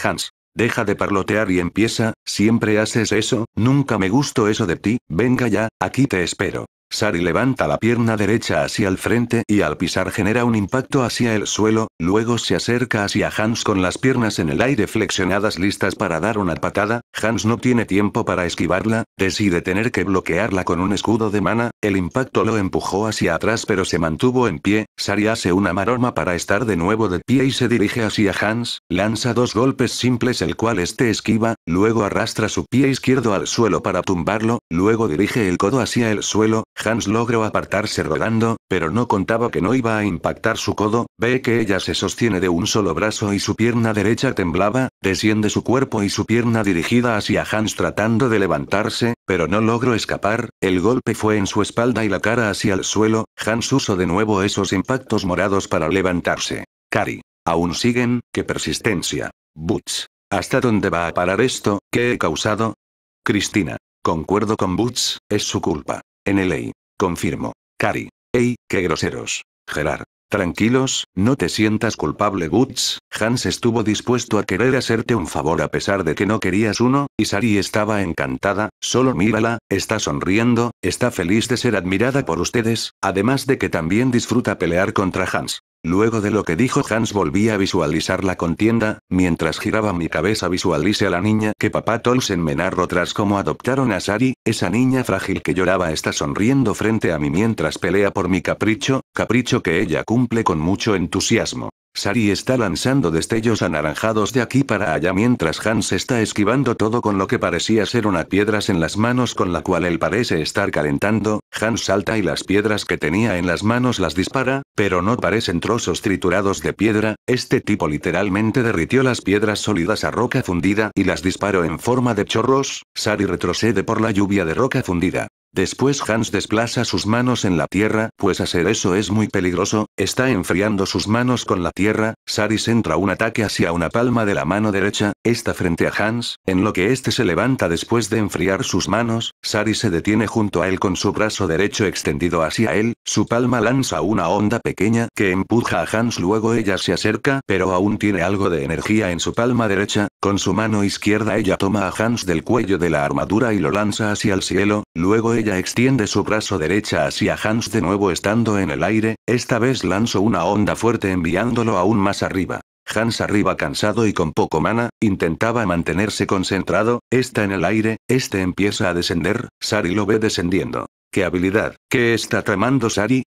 Hans, Deja de parlotear y empieza, siempre haces eso, nunca me gustó eso de ti, venga ya, aquí te espero. Sari levanta la pierna derecha hacia el frente y al pisar genera un impacto hacia el suelo, luego se acerca hacia Hans con las piernas en el aire flexionadas listas para dar una patada, Hans no tiene tiempo para esquivarla, decide tener que bloquearla con un escudo de mana, el impacto lo empujó hacia atrás pero se mantuvo en pie, Sari hace una maroma para estar de nuevo de pie y se dirige hacia Hans, lanza dos golpes simples el cual este esquiva, luego arrastra su pie izquierdo al suelo para tumbarlo, luego dirige el codo hacia el suelo, Hans logró apartarse rodando, pero no contaba que no iba a impactar su codo, ve que ella se sostiene de un solo brazo y su pierna derecha temblaba, desciende su cuerpo y su pierna dirigida hacia Hans tratando de levantarse, pero no logró escapar, el golpe fue en su espalda y la cara hacia el suelo, Hans usó de nuevo esos impactos morados para levantarse. Cari. Aún siguen, qué persistencia. Butch. ¿Hasta dónde va a parar esto, qué he causado? Cristina. Concuerdo con Butch, es su culpa. En EI, Confirmo. Cari. Ey, qué groseros. Gerard. Tranquilos, no te sientas culpable Guts, Hans estuvo dispuesto a querer hacerte un favor a pesar de que no querías uno, y Sari estaba encantada, solo mírala, está sonriendo, está feliz de ser admirada por ustedes, además de que también disfruta pelear contra Hans. Luego de lo que dijo Hans volví a visualizar la contienda, mientras giraba mi cabeza visualice a la niña que papá Tolsen me narró tras cómo adoptaron a Sari, esa niña frágil que lloraba está sonriendo frente a mí mientras pelea por mi capricho, capricho que ella cumple con mucho entusiasmo. Sari está lanzando destellos anaranjados de aquí para allá mientras Hans está esquivando todo con lo que parecía ser unas piedras en las manos con la cual él parece estar calentando, Hans salta y las piedras que tenía en las manos las dispara, pero no parecen trozos triturados de piedra, este tipo literalmente derritió las piedras sólidas a roca fundida y las disparó en forma de chorros, Sari retrocede por la lluvia de roca fundida. Después Hans desplaza sus manos en la tierra, pues hacer eso es muy peligroso, está enfriando sus manos con la tierra, Saris entra un ataque hacia una palma de la mano derecha, está frente a Hans, en lo que este se levanta después de enfriar sus manos, Saris se detiene junto a él con su brazo derecho extendido hacia él, su palma lanza una onda pequeña que empuja a Hans luego ella se acerca, pero aún tiene algo de energía en su palma derecha, con su mano izquierda ella toma a Hans del cuello de la armadura y lo lanza hacia el cielo, luego ella ella extiende su brazo derecha hacia Hans de nuevo estando en el aire, esta vez lanzó una onda fuerte enviándolo aún más arriba. Hans arriba cansado y con poco mana, intentaba mantenerse concentrado, está en el aire, este empieza a descender, Sari lo ve descendiendo. ¡Qué habilidad! ¿Qué está tramando Sari?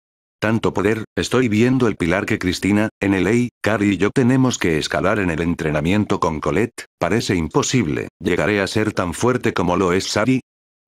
Tanto poder, estoy viendo el pilar que Cristina, en el EI, Cari y yo tenemos que escalar en el entrenamiento con Colette, parece imposible, llegaré a ser tan fuerte como lo es Sari,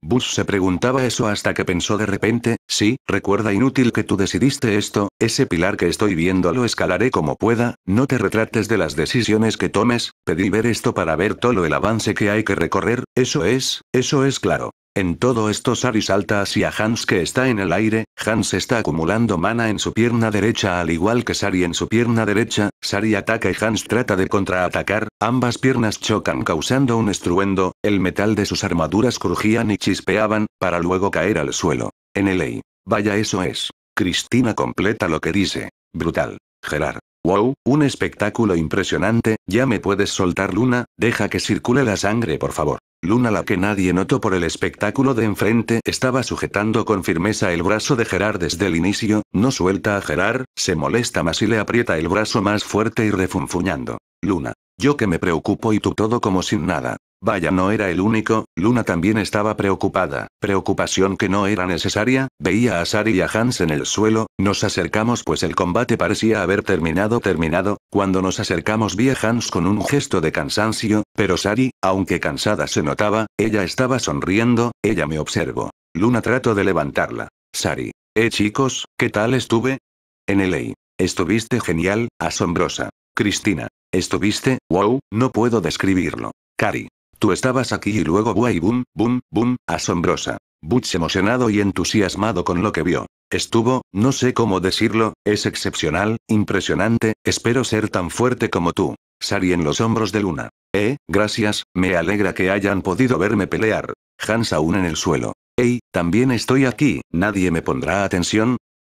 Bush se preguntaba eso hasta que pensó de repente, sí, recuerda inútil que tú decidiste esto, ese pilar que estoy viendo lo escalaré como pueda, no te retrates de las decisiones que tomes, pedí ver esto para ver todo el avance que hay que recorrer, eso es, eso es claro. En todo esto Sari salta hacia Hans que está en el aire, Hans está acumulando mana en su pierna derecha al igual que Sari en su pierna derecha, Sari ataca y Hans trata de contraatacar, ambas piernas chocan causando un estruendo, el metal de sus armaduras crujían y chispeaban, para luego caer al suelo. En el EI. Vaya eso es. Cristina completa lo que dice. Brutal. Gerard. Wow, un espectáculo impresionante, ya me puedes soltar Luna, deja que circule la sangre por favor. Luna la que nadie notó por el espectáculo de enfrente estaba sujetando con firmeza el brazo de Gerard desde el inicio, no suelta a Gerard, se molesta más y le aprieta el brazo más fuerte y refunfuñando. Luna. Yo que me preocupo y tú todo como sin nada. Vaya, no era el único, Luna también estaba preocupada, preocupación que no era necesaria, veía a Sari y a Hans en el suelo, nos acercamos pues el combate parecía haber terminado terminado, cuando nos acercamos vi a Hans con un gesto de cansancio, pero Sari, aunque cansada se notaba, ella estaba sonriendo, ella me observó. Luna trató de levantarla. Sari. Eh chicos, ¿qué tal estuve? En el Estuviste genial, asombrosa. Cristina. Estuviste, wow, no puedo describirlo. Cari. Tú estabas aquí y luego guay boom, boom, boom, asombrosa. Butch emocionado y entusiasmado con lo que vio. Estuvo, no sé cómo decirlo, es excepcional, impresionante, espero ser tan fuerte como tú. Sari en los hombros de Luna. Eh, gracias, me alegra que hayan podido verme pelear. Hans aún en el suelo. Ey, también estoy aquí, ¿nadie me pondrá atención?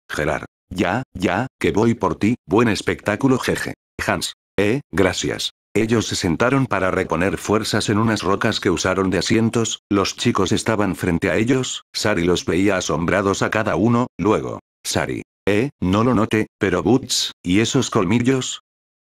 Gerard. Ya, ya, que voy por ti, buen espectáculo jeje. Hans. Eh, gracias. Ellos se sentaron para reponer fuerzas en unas rocas que usaron de asientos, los chicos estaban frente a ellos, Sari los veía asombrados a cada uno, luego, Sari. Eh, no lo noté, pero Butch, ¿y esos colmillos?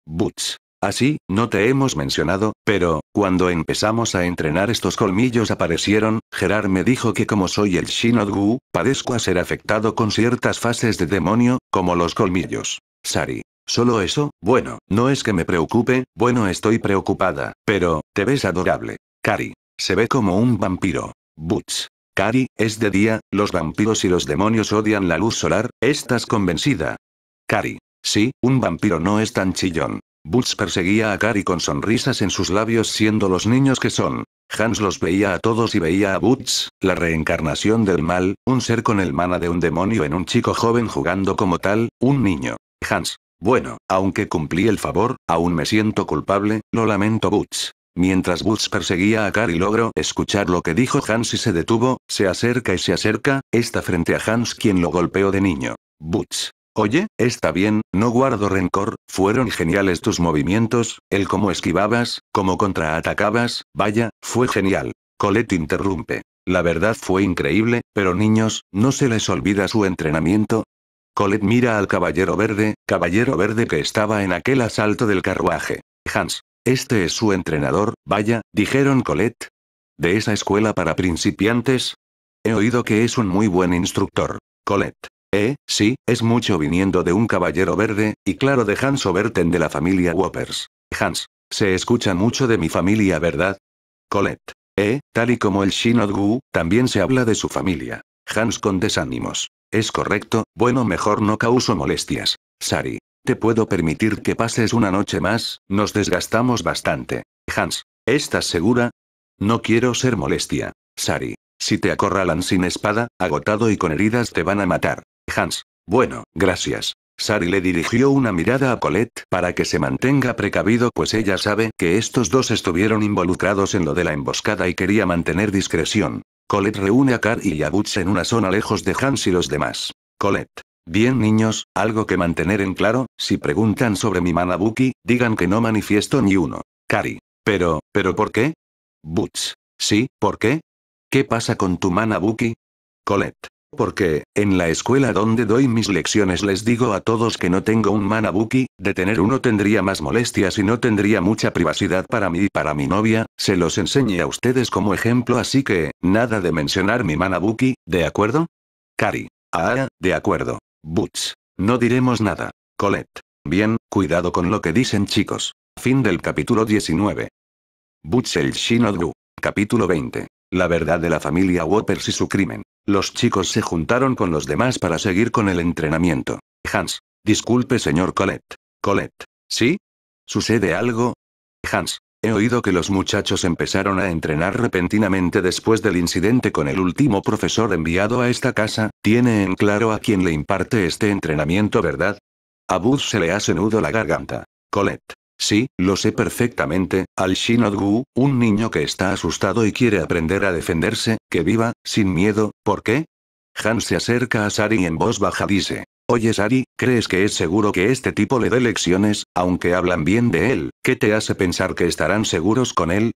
Butch. Así, no te hemos mencionado, pero, cuando empezamos a entrenar estos colmillos aparecieron, Gerard me dijo que como soy el Shinodgu, padezco a ser afectado con ciertas fases de demonio, como los colmillos. Sari. Solo eso, bueno, no es que me preocupe, bueno estoy preocupada, pero, te ves adorable. Kari. Se ve como un vampiro. Butch. Kari, es de día, los vampiros y los demonios odian la luz solar, ¿estás convencida? Kari. Sí, un vampiro no es tan chillón. Butch perseguía a Cari con sonrisas en sus labios siendo los niños que son. Hans los veía a todos y veía a Butch, la reencarnación del mal, un ser con el mana de un demonio en un chico joven jugando como tal, un niño. Hans. Bueno, aunque cumplí el favor, aún me siento culpable, lo lamento Butch. Mientras Butch perseguía a Cari logró escuchar lo que dijo Hans y se detuvo, se acerca y se acerca, está frente a Hans quien lo golpeó de niño. Butch. Oye, está bien, no guardo rencor, fueron geniales tus movimientos, el cómo esquivabas, cómo contraatacabas, vaya, fue genial. Colette interrumpe. La verdad fue increíble, pero niños, ¿no se les olvida su entrenamiento? Colette mira al caballero verde, caballero verde que estaba en aquel asalto del carruaje. Hans. Este es su entrenador, vaya, dijeron Colette. De esa escuela para principiantes. He oído que es un muy buen instructor. Colette. Eh, sí, es mucho viniendo de un caballero verde, y claro de Hans Oberten de la familia Whoppers. Hans, se escucha mucho de mi familia, ¿verdad? Colette. Eh, tal y como el Shinodgu, también se habla de su familia. Hans con desánimos. Es correcto, bueno, mejor no causo molestias. Sari. Te puedo permitir que pases una noche más, nos desgastamos bastante. Hans. ¿Estás segura? No quiero ser molestia. Sari. Si te acorralan sin espada, agotado y con heridas te van a matar. Hans. Bueno, gracias. Sari le dirigió una mirada a Colette para que se mantenga precavido pues ella sabe que estos dos estuvieron involucrados en lo de la emboscada y quería mantener discreción. Colette reúne a Cari y a Butch en una zona lejos de Hans y los demás. Colette. Bien niños, algo que mantener en claro, si preguntan sobre mi manabuki, digan que no manifiesto ni uno. Cari. Pero, ¿pero por qué? Butch. Sí, ¿por qué? ¿Qué pasa con tu manabuki? Colette porque, en la escuela donde doy mis lecciones les digo a todos que no tengo un manabuki, de tener uno tendría más molestias y no tendría mucha privacidad para mí y para mi novia, se los enseñe a ustedes como ejemplo así que, nada de mencionar mi manabuki, ¿de acuerdo? Kari. Ah, de acuerdo. Butch. No diremos nada. Colette. Bien, cuidado con lo que dicen chicos. Fin del capítulo 19. Butch el Shinodru. Capítulo 20. La verdad de la familia Whoppers y su crimen. Los chicos se juntaron con los demás para seguir con el entrenamiento. Hans. Disculpe, señor Colette. Colette. ¿Sí? ¿Sucede algo? Hans. He oído que los muchachos empezaron a entrenar repentinamente después del incidente con el último profesor enviado a esta casa. Tiene en claro a quién le imparte este entrenamiento, ¿verdad? A se le hace nudo la garganta. Colette. Sí, lo sé perfectamente, al Shinodgu, un niño que está asustado y quiere aprender a defenderse, que viva, sin miedo, ¿por qué? Hans se acerca a Sari y en voz baja dice. Oye Sari, ¿crees que es seguro que este tipo le dé lecciones, aunque hablan bien de él? ¿Qué te hace pensar que estarán seguros con él?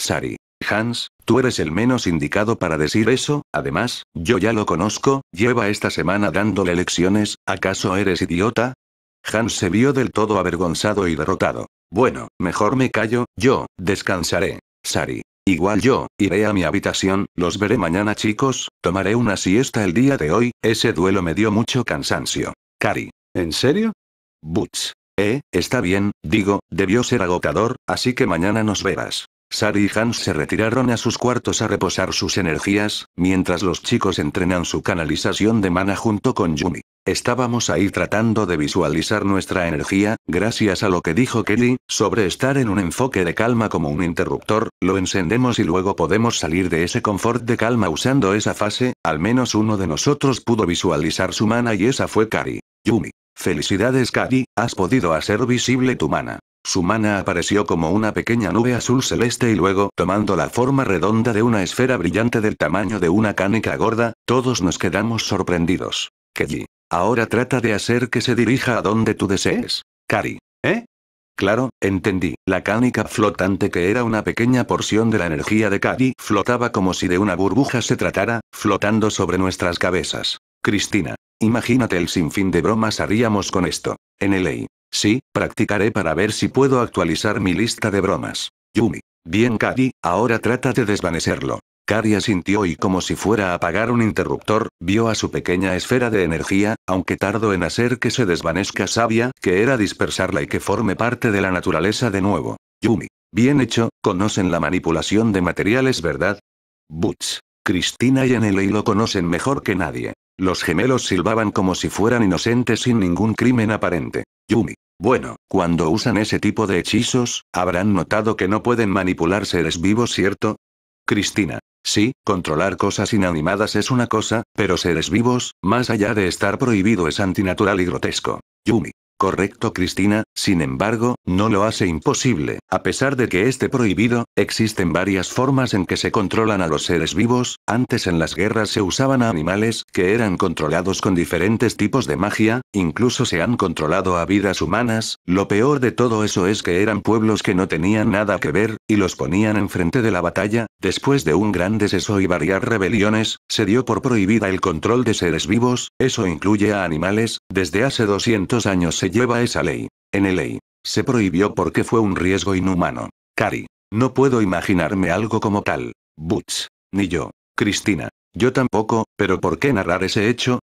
Sari. Hans, tú eres el menos indicado para decir eso, además, yo ya lo conozco, lleva esta semana dándole lecciones, ¿acaso eres idiota? Hans se vio del todo avergonzado y derrotado. Bueno, mejor me callo, yo, descansaré. Sari. Igual yo, iré a mi habitación, los veré mañana chicos, tomaré una siesta el día de hoy, ese duelo me dio mucho cansancio. Kari. ¿En serio? Butch. Eh, está bien, digo, debió ser agotador, así que mañana nos verás. Sari y Hans se retiraron a sus cuartos a reposar sus energías, mientras los chicos entrenan su canalización de mana junto con Yumi. Estábamos ahí tratando de visualizar nuestra energía, gracias a lo que dijo Kelly, sobre estar en un enfoque de calma como un interruptor, lo encendemos y luego podemos salir de ese confort de calma usando esa fase, al menos uno de nosotros pudo visualizar su mana y esa fue Kari. Yumi. Felicidades Kari, has podido hacer visible tu mana. Su mana apareció como una pequeña nube azul celeste y luego, tomando la forma redonda de una esfera brillante del tamaño de una canica gorda, todos nos quedamos sorprendidos. Kelly, Ahora trata de hacer que se dirija a donde tú desees. Cari. ¿Eh? Claro, entendí. La cánica flotante que era una pequeña porción de la energía de Kari, flotaba como si de una burbuja se tratara, flotando sobre nuestras cabezas. Cristina. Imagínate el sinfín de bromas haríamos con esto. En Sí, practicaré para ver si puedo actualizar mi lista de bromas. Yumi. Bien Kari, ahora trata de desvanecerlo. Caria sintió y como si fuera a apagar un interruptor, vio a su pequeña esfera de energía, aunque tardó en hacer que se desvanezca sabia, que era dispersarla y que forme parte de la naturaleza de nuevo. Yumi. Bien hecho, conocen la manipulación de materiales, ¿verdad? Butch. Cristina y Aneley lo conocen mejor que nadie. Los gemelos silbaban como si fueran inocentes sin ningún crimen aparente. Yumi. Bueno, cuando usan ese tipo de hechizos, habrán notado que no pueden manipular seres vivos, ¿cierto? Cristina. Sí, controlar cosas inanimadas es una cosa, pero seres vivos, más allá de estar prohibido es antinatural y grotesco. Yumi. Correcto Cristina, sin embargo, no lo hace imposible. A pesar de que esté prohibido, existen varias formas en que se controlan a los seres vivos, antes en las guerras se usaban a animales que eran controlados con diferentes tipos de magia, incluso se han controlado a vidas humanas, lo peor de todo eso es que eran pueblos que no tenían nada que ver, y los ponían enfrente de la batalla, después de un gran deseso y varias rebeliones, se dio por prohibida el control de seres vivos, eso incluye a animales, desde hace 200 años se lleva esa ley. En el ley. Se prohibió porque fue un riesgo inhumano. Cari. No puedo imaginarme algo como tal. Butch. Ni yo. Cristina. Yo tampoco, pero ¿por qué narrar ese hecho?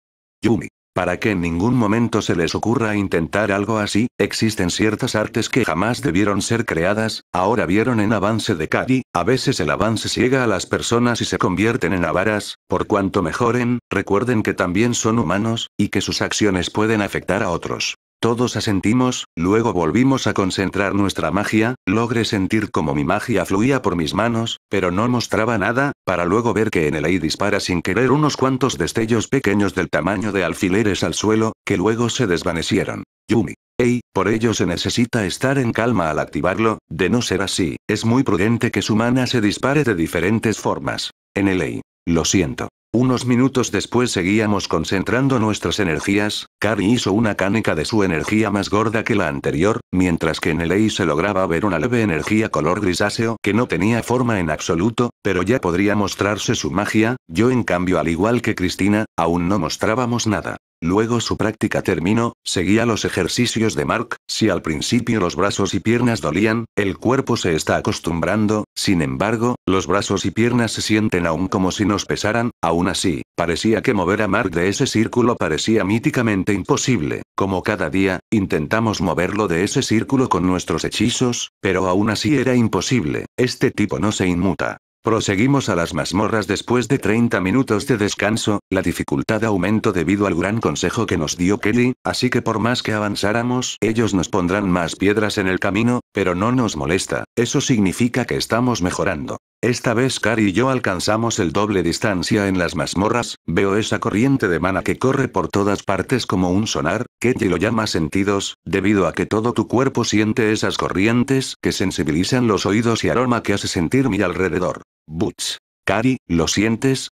Yumi. Para que en ningún momento se les ocurra intentar algo así, existen ciertas artes que jamás debieron ser creadas, ahora vieron en avance de Kari, a veces el avance ciega a las personas y se convierten en avaras, por cuanto mejoren, recuerden que también son humanos, y que sus acciones pueden afectar a otros. Todos asentimos, luego volvimos a concentrar nuestra magia, logré sentir como mi magia fluía por mis manos, pero no mostraba nada, para luego ver que en el AI dispara sin querer unos cuantos destellos pequeños del tamaño de alfileres al suelo, que luego se desvanecieron. Yumi. Ey, por ello se necesita estar en calma al activarlo, de no ser así, es muy prudente que su mana se dispare de diferentes formas. En el AI. Lo siento. Unos minutos después seguíamos concentrando nuestras energías, Kari hizo una caneca de su energía más gorda que la anterior, mientras que en el se lograba ver una leve energía color grisáceo que no tenía forma en absoluto, pero ya podría mostrarse su magia, yo en cambio al igual que Cristina, aún no mostrábamos nada. Luego su práctica terminó, seguía los ejercicios de Mark, si al principio los brazos y piernas dolían, el cuerpo se está acostumbrando, sin embargo, los brazos y piernas se sienten aún como si nos pesaran, aún así, parecía que mover a Mark de ese círculo parecía míticamente imposible, como cada día, intentamos moverlo de ese círculo con nuestros hechizos, pero aún así era imposible, este tipo no se inmuta, Proseguimos a las mazmorras después de 30 minutos de descanso, la dificultad aumentó debido al gran consejo que nos dio Kelly, así que por más que avanzáramos, ellos nos pondrán más piedras en el camino, pero no nos molesta, eso significa que estamos mejorando. Esta vez Cari y yo alcanzamos el doble distancia en las mazmorras, veo esa corriente de mana que corre por todas partes como un sonar, que te lo llama sentidos, debido a que todo tu cuerpo siente esas corrientes que sensibilizan los oídos y aroma que hace sentir mi alrededor. Butch. Kari, ¿lo sientes?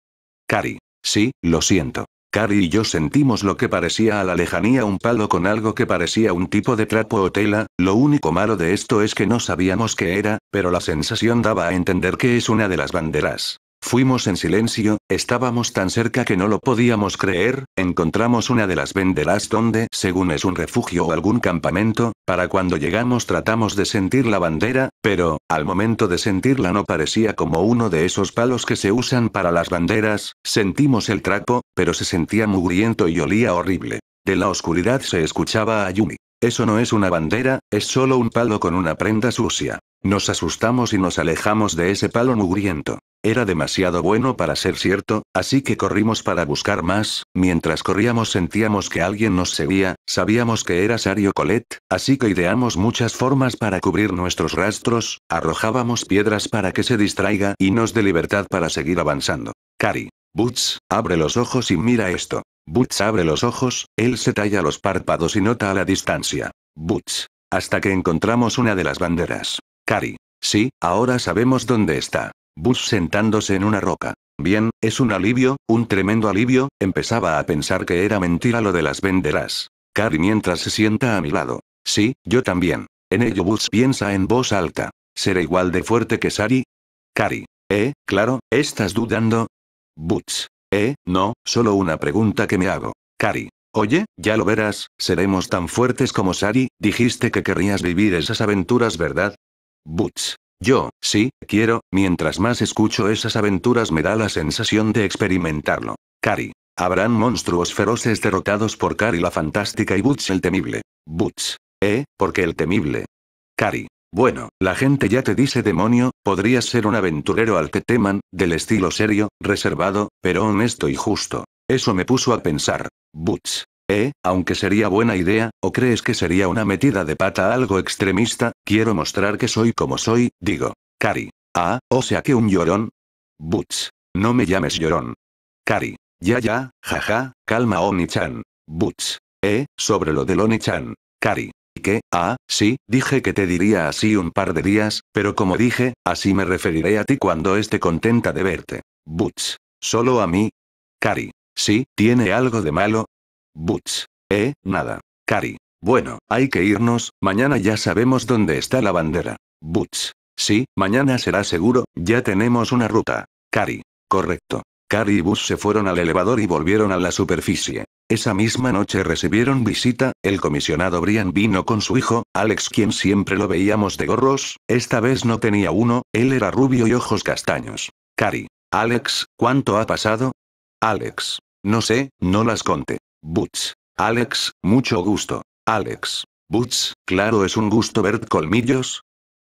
Kari. Sí, lo siento. Cari y yo sentimos lo que parecía a la lejanía un palo con algo que parecía un tipo de trapo o tela, lo único malo de esto es que no sabíamos qué era, pero la sensación daba a entender que es una de las banderas. Fuimos en silencio, estábamos tan cerca que no lo podíamos creer, encontramos una de las venderas donde, según es un refugio o algún campamento, para cuando llegamos tratamos de sentir la bandera, pero, al momento de sentirla no parecía como uno de esos palos que se usan para las banderas, sentimos el trapo, pero se sentía mugriento y olía horrible. De la oscuridad se escuchaba a Yumi. Eso no es una bandera, es solo un palo con una prenda sucia. Nos asustamos y nos alejamos de ese palo mugriento. Era demasiado bueno para ser cierto, así que corrimos para buscar más, mientras corríamos sentíamos que alguien nos seguía, sabíamos que era Sario Colette, así que ideamos muchas formas para cubrir nuestros rastros, arrojábamos piedras para que se distraiga y nos dé libertad para seguir avanzando. Cari. Boots, abre los ojos y mira esto. Boots abre los ojos, él se talla los párpados y nota a la distancia. Boots. Hasta que encontramos una de las banderas. Cari. Sí, ahora sabemos dónde está. Bus sentándose en una roca. Bien, es un alivio, un tremendo alivio, empezaba a pensar que era mentira lo de las benderas. Cari mientras se sienta a mi lado. Sí, yo también. En ello Bus piensa en voz alta. ¿Será igual de fuerte que Sari? Cari. Eh, claro, ¿estás dudando? Butch. Eh, no, solo una pregunta que me hago. Cari. Oye, ya lo verás, seremos tan fuertes como Sari, dijiste que querrías vivir esas aventuras, ¿verdad? Butch. Yo, sí, quiero, mientras más escucho esas aventuras me da la sensación de experimentarlo. Cari. Habrán monstruos feroces derrotados por Cari la fantástica y Butch el temible. Butch. ¿Eh? Porque el temible? Cari. Bueno, la gente ya te dice demonio, podrías ser un aventurero al que teman, del estilo serio, reservado, pero honesto y justo. Eso me puso a pensar. Butch. Eh, aunque sería buena idea, o crees que sería una metida de pata algo extremista, quiero mostrar que soy como soy, digo. Cari. Ah, o sea que un llorón. Butch. No me llames llorón. Cari. Ya ya, jaja, calma Oni-chan. Butch. Eh, sobre lo del Oni-chan. Cari. ¿Qué? Ah, sí, dije que te diría así un par de días, pero como dije, así me referiré a ti cuando esté contenta de verte. Butch. Solo a mí. Cari. Sí, tiene algo de malo, Butch. Eh, nada. Cari. Bueno, hay que irnos, mañana ya sabemos dónde está la bandera. Butch. Sí, mañana será seguro, ya tenemos una ruta. Cari. Correcto. Cari y Bus se fueron al elevador y volvieron a la superficie. Esa misma noche recibieron visita, el comisionado Brian vino con su hijo, Alex quien siempre lo veíamos de gorros, esta vez no tenía uno, él era rubio y ojos castaños. Cari. Alex, ¿cuánto ha pasado? Alex. No sé, no las conté. Butch. Alex, mucho gusto. Alex. Butch, claro es un gusto ver colmillos.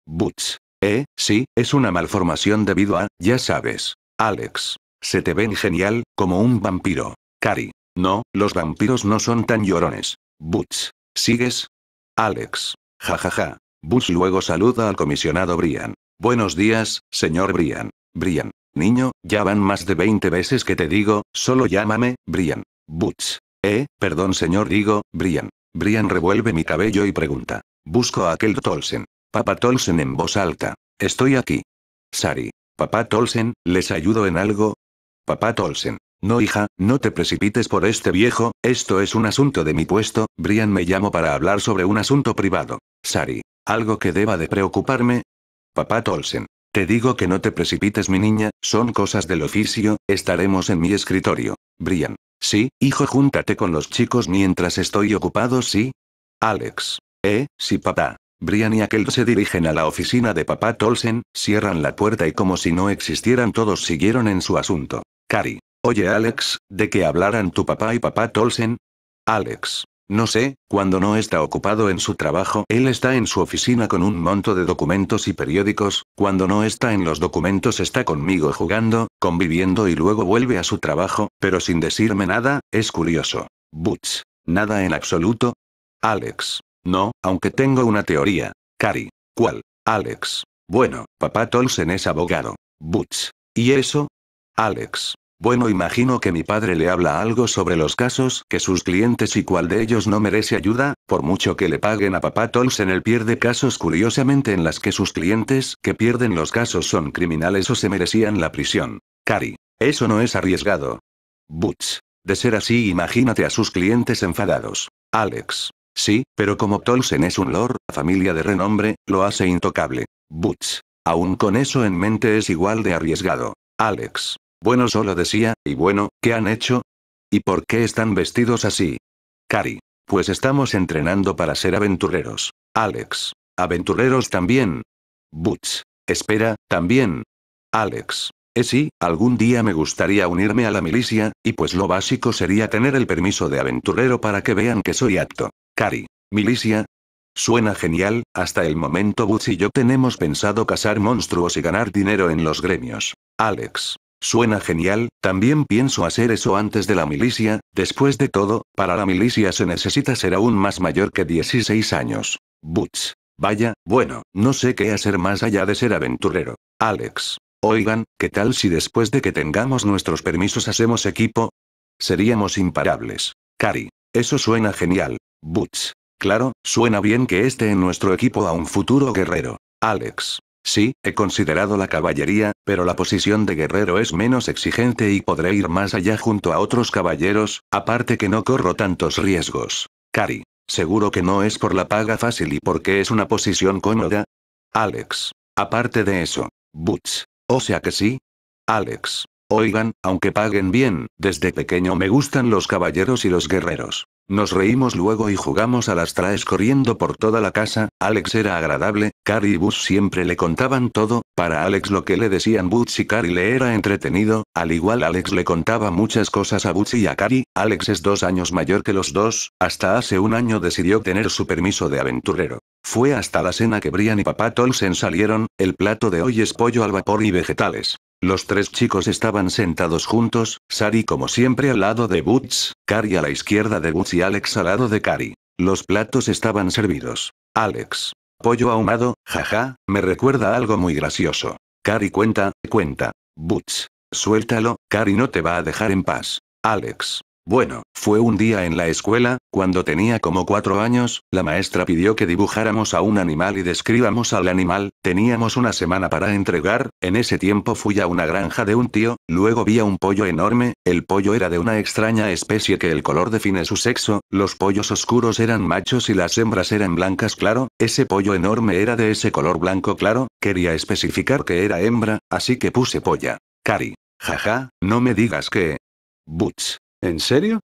Butch. Eh, sí, es una malformación debido a, ya sabes. Alex. Se te ven genial, como un vampiro. Cari. No, los vampiros no son tan llorones. Butch. ¿Sigues? Alex. Jajaja. Ja, ja. Butch luego saluda al comisionado Brian. Buenos días, señor Brian. Brian. Niño, ya van más de 20 veces que te digo, solo llámame, Brian. Butch. Eh, perdón señor digo, Brian. Brian revuelve mi cabello y pregunta. Busco a aquel Tolsen. Papá Tolsen en voz alta. Estoy aquí. Sari. Papá Tolsen, ¿les ayudo en algo? Papá Tolsen. No hija, no te precipites por este viejo, esto es un asunto de mi puesto, Brian me llamo para hablar sobre un asunto privado. Sari. ¿Algo que deba de preocuparme? Papá Tolsen. Te digo que no te precipites mi niña, son cosas del oficio, estaremos en mi escritorio. Brian. Sí, hijo, júntate con los chicos mientras estoy ocupado, sí. Alex. Eh, sí, papá. Brian y aquel se dirigen a la oficina de papá Tolsen, cierran la puerta y como si no existieran todos siguieron en su asunto. Cari. Oye Alex, ¿de qué hablarán tu papá y papá Tolsen? Alex. No sé, cuando no está ocupado en su trabajo, él está en su oficina con un monto de documentos y periódicos, cuando no está en los documentos está conmigo jugando, conviviendo y luego vuelve a su trabajo, pero sin decirme nada, es curioso. Butch. Nada en absoluto. Alex. No, aunque tengo una teoría. Cari. ¿Cuál? Alex. Bueno, papá Tolsen es abogado. Butch. ¿Y eso? Alex. Bueno, imagino que mi padre le habla algo sobre los casos que sus clientes y cuál de ellos no merece ayuda, por mucho que le paguen a papá Tolsen el pierde casos curiosamente en las que sus clientes que pierden los casos son criminales o se merecían la prisión. Cari. Eso no es arriesgado. Butch. De ser así, imagínate a sus clientes enfadados. Alex. Sí, pero como Tolsen es un lord, familia de renombre, lo hace intocable. Butch. Aún con eso en mente es igual de arriesgado. Alex. Bueno solo decía, y bueno, ¿qué han hecho? ¿Y por qué están vestidos así? Cari. Pues estamos entrenando para ser aventureros. Alex. Aventureros también. Butch. Espera, también. Alex. Es eh, sí, algún día me gustaría unirme a la milicia, y pues lo básico sería tener el permiso de aventurero para que vean que soy apto. Cari. Milicia. Suena genial, hasta el momento Butch y yo tenemos pensado cazar monstruos y ganar dinero en los gremios. Alex. Suena genial, también pienso hacer eso antes de la milicia, después de todo, para la milicia se necesita ser aún más mayor que 16 años. Butch. Vaya, bueno, no sé qué hacer más allá de ser aventurero. Alex. Oigan, ¿qué tal si después de que tengamos nuestros permisos hacemos equipo? Seríamos imparables. Cari. Eso suena genial. Butch. Claro, suena bien que esté en nuestro equipo a un futuro guerrero. Alex. Sí, he considerado la caballería, pero la posición de guerrero es menos exigente y podré ir más allá junto a otros caballeros, aparte que no corro tantos riesgos. Cari. Seguro que no es por la paga fácil y porque es una posición cómoda. Alex. Aparte de eso. Butch. O sea que sí. Alex. Oigan, aunque paguen bien, desde pequeño me gustan los caballeros y los guerreros. Nos reímos luego y jugamos a las traes corriendo por toda la casa, Alex era agradable, Cari y Bus siempre le contaban todo, para Alex lo que le decían Butch y Cari le era entretenido, al igual Alex le contaba muchas cosas a Butch y a Cari, Alex es dos años mayor que los dos, hasta hace un año decidió tener su permiso de aventurero. Fue hasta la cena que Brian y papá Tolsen salieron, el plato de hoy es pollo al vapor y vegetales. Los tres chicos estaban sentados juntos, Sari como siempre al lado de Butch, Kari a la izquierda de Butch y Alex al lado de Kari. Los platos estaban servidos. Alex. Pollo ahumado, jaja, me recuerda algo muy gracioso. Kari cuenta, cuenta. Butch. Suéltalo, Kari no te va a dejar en paz. Alex. Bueno, fue un día en la escuela, cuando tenía como cuatro años, la maestra pidió que dibujáramos a un animal y describamos al animal, teníamos una semana para entregar, en ese tiempo fui a una granja de un tío, luego vi a un pollo enorme, el pollo era de una extraña especie que el color define su sexo, los pollos oscuros eran machos y las hembras eran blancas claro, ese pollo enorme era de ese color blanco claro, quería especificar que era hembra, así que puse polla. Cari. Jaja, no me digas que... Butch. ¿En serio?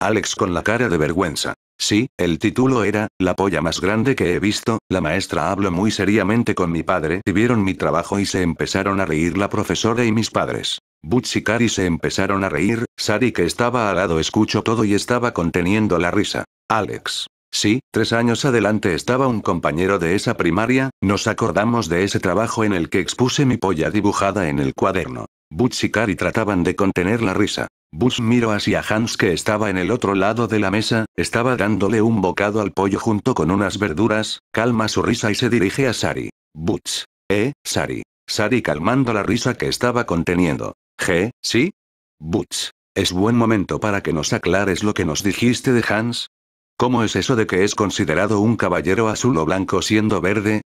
Alex con la cara de vergüenza. Sí, el título era, La polla más grande que he visto, la maestra habló muy seriamente con mi padre y vieron mi trabajo y se empezaron a reír la profesora y mis padres. Butch y se empezaron a reír, Sari que estaba al lado escuchó todo y estaba conteniendo la risa. Alex. Sí, tres años adelante estaba un compañero de esa primaria, nos acordamos de ese trabajo en el que expuse mi polla dibujada en el cuaderno. Butch y trataban de contener la risa. Butch miró hacia Hans que estaba en el otro lado de la mesa, estaba dándole un bocado al pollo junto con unas verduras, calma su risa y se dirige a Sari. Butch. ¿Eh, Sari? Sari calmando la risa que estaba conteniendo. ¿G, sí? Butch. Es buen momento para que nos aclares lo que nos dijiste de Hans. ¿Cómo es eso de que es considerado un caballero azul o blanco siendo verde?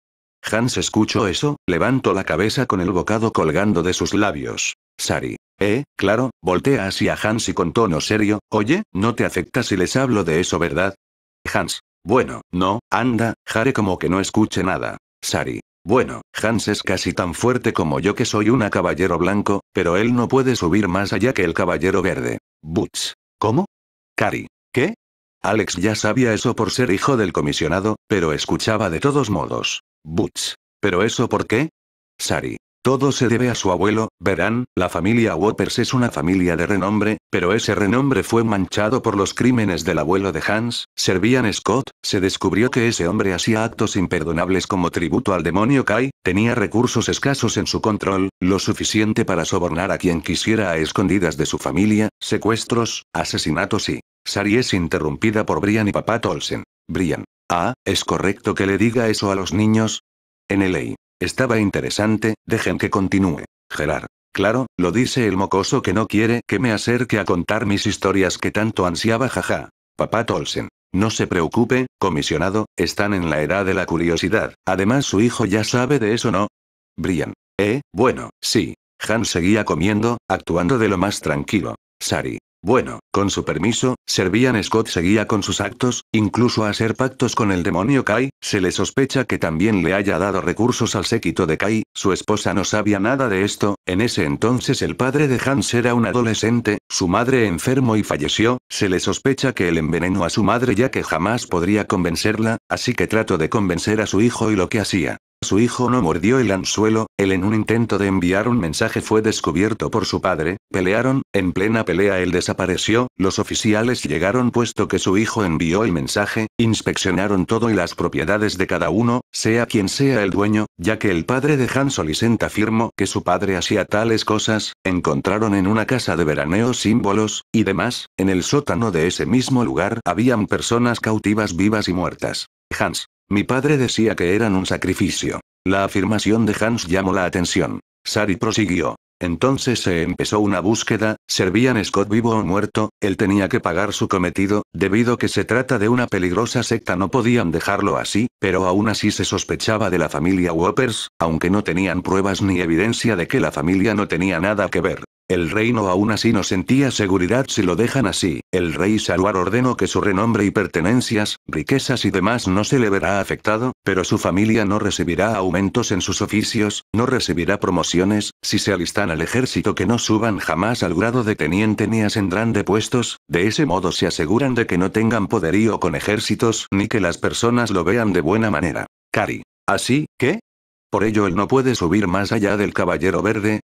Hans escuchó eso, levantó la cabeza con el bocado colgando de sus labios. Sari. Eh, claro, voltea hacia Hans y con tono serio, oye, no te afecta si les hablo de eso, ¿verdad? Hans. Bueno, no, anda, Jare como que no escuche nada. Sari. Bueno, Hans es casi tan fuerte como yo que soy una caballero blanco, pero él no puede subir más allá que el caballero verde. Butch. ¿Cómo? Kari. ¿Qué? Alex ya sabía eso por ser hijo del comisionado, pero escuchaba de todos modos. Butch. ¿Pero eso por qué? Sari. Todo se debe a su abuelo, verán, la familia Waters es una familia de renombre, pero ese renombre fue manchado por los crímenes del abuelo de Hans, Servían Scott, se descubrió que ese hombre hacía actos imperdonables como tributo al demonio Kai, tenía recursos escasos en su control, lo suficiente para sobornar a quien quisiera a escondidas de su familia, secuestros, asesinatos y... Sari es interrumpida por Brian y papá Tolsen. Brian. Ah, ¿es correcto que le diga eso a los niños? en NLA. Estaba interesante, dejen que continúe. Gerard. Claro, lo dice el mocoso que no quiere que me acerque a contar mis historias que tanto ansiaba jaja. Papá Tolsen. No se preocupe, comisionado, están en la edad de la curiosidad, además su hijo ya sabe de eso no. Brian. Eh, bueno, sí. Han seguía comiendo, actuando de lo más tranquilo. Sari. Bueno, con su permiso, Servían Scott seguía con sus actos, incluso a hacer pactos con el demonio Kai, se le sospecha que también le haya dado recursos al séquito de Kai, su esposa no sabía nada de esto, en ese entonces el padre de Hans era un adolescente, su madre enfermo y falleció, se le sospecha que él envenenó a su madre ya que jamás podría convencerla, así que trató de convencer a su hijo y lo que hacía. Su hijo no mordió el anzuelo, él en un intento de enviar un mensaje fue descubierto por su padre, pelearon, en plena pelea él desapareció, los oficiales llegaron puesto que su hijo envió el mensaje, inspeccionaron todo y las propiedades de cada uno, sea quien sea el dueño, ya que el padre de Hans Olisenta afirmó que su padre hacía tales cosas, encontraron en una casa de veraneo símbolos, y demás, en el sótano de ese mismo lugar habían personas cautivas vivas y muertas. Hans, mi padre decía que eran un sacrificio. La afirmación de Hans llamó la atención. Sari prosiguió. Entonces se empezó una búsqueda, servían Scott vivo o muerto, él tenía que pagar su cometido, debido que se trata de una peligrosa secta no podían dejarlo así, pero aún así se sospechaba de la familia Whoppers, aunque no tenían pruebas ni evidencia de que la familia no tenía nada que ver. El reino aún así no sentía seguridad si lo dejan así. El rey Saruar ordenó que su renombre y pertenencias, riquezas y demás no se le verá afectado, pero su familia no recibirá aumentos en sus oficios, no recibirá promociones, si se alistan al ejército que no suban jamás al grado de teniente ni ascendrán de puestos, de ese modo se aseguran de que no tengan poderío con ejércitos ni que las personas lo vean de buena manera. Cari. Así, qué? Por ello él no puede subir más allá del caballero verde.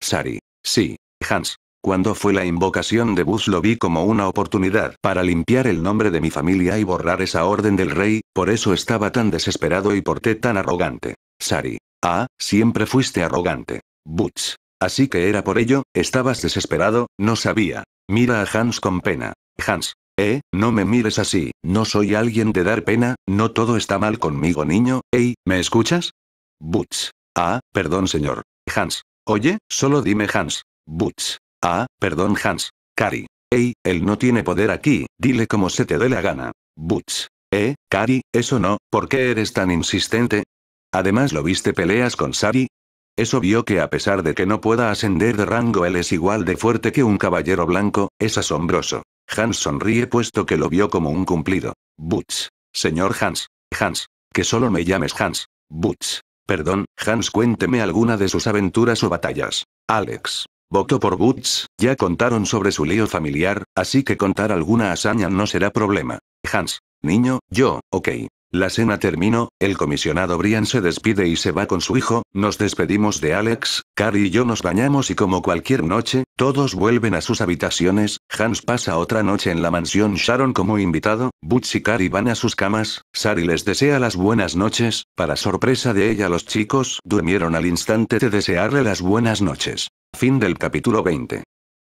Sari. Sí, Hans. Cuando fue la invocación de Bus lo vi como una oportunidad para limpiar el nombre de mi familia y borrar esa orden del rey, por eso estaba tan desesperado y porté tan arrogante. Sari. Ah, siempre fuiste arrogante. Butch. Así que era por ello, estabas desesperado, no sabía. Mira a Hans con pena. Hans. Eh, no me mires así, no soy alguien de dar pena, no todo está mal conmigo niño, hey, ¿me escuchas? Butch. Ah, perdón señor. Hans. Oye, solo dime Hans, Butch. Ah, perdón Hans. Cari. Ey, él no tiene poder aquí, dile como se te dé la gana. Butch. Eh, Cari, eso no, ¿por qué eres tan insistente? Además, ¿lo viste peleas con Sari? Eso vio que a pesar de que no pueda ascender de rango, él es igual de fuerte que un caballero blanco, es asombroso. Hans sonríe puesto que lo vio como un cumplido. Butch. Señor Hans. Hans. Que solo me llames Hans. Butch. Perdón, Hans, cuénteme alguna de sus aventuras o batallas. Alex voto por Butch, ya contaron sobre su lío familiar, así que contar alguna hazaña no será problema. Hans. Niño, yo, ok. La cena terminó, el comisionado Brian se despide y se va con su hijo, nos despedimos de Alex, Carrie y yo nos bañamos y como cualquier noche, todos vuelven a sus habitaciones, Hans pasa otra noche en la mansión Sharon como invitado, Butch y Cari van a sus camas, Sari les desea las buenas noches, para sorpresa de ella los chicos durmieron al instante de desearle las buenas noches. Fin del capítulo 20.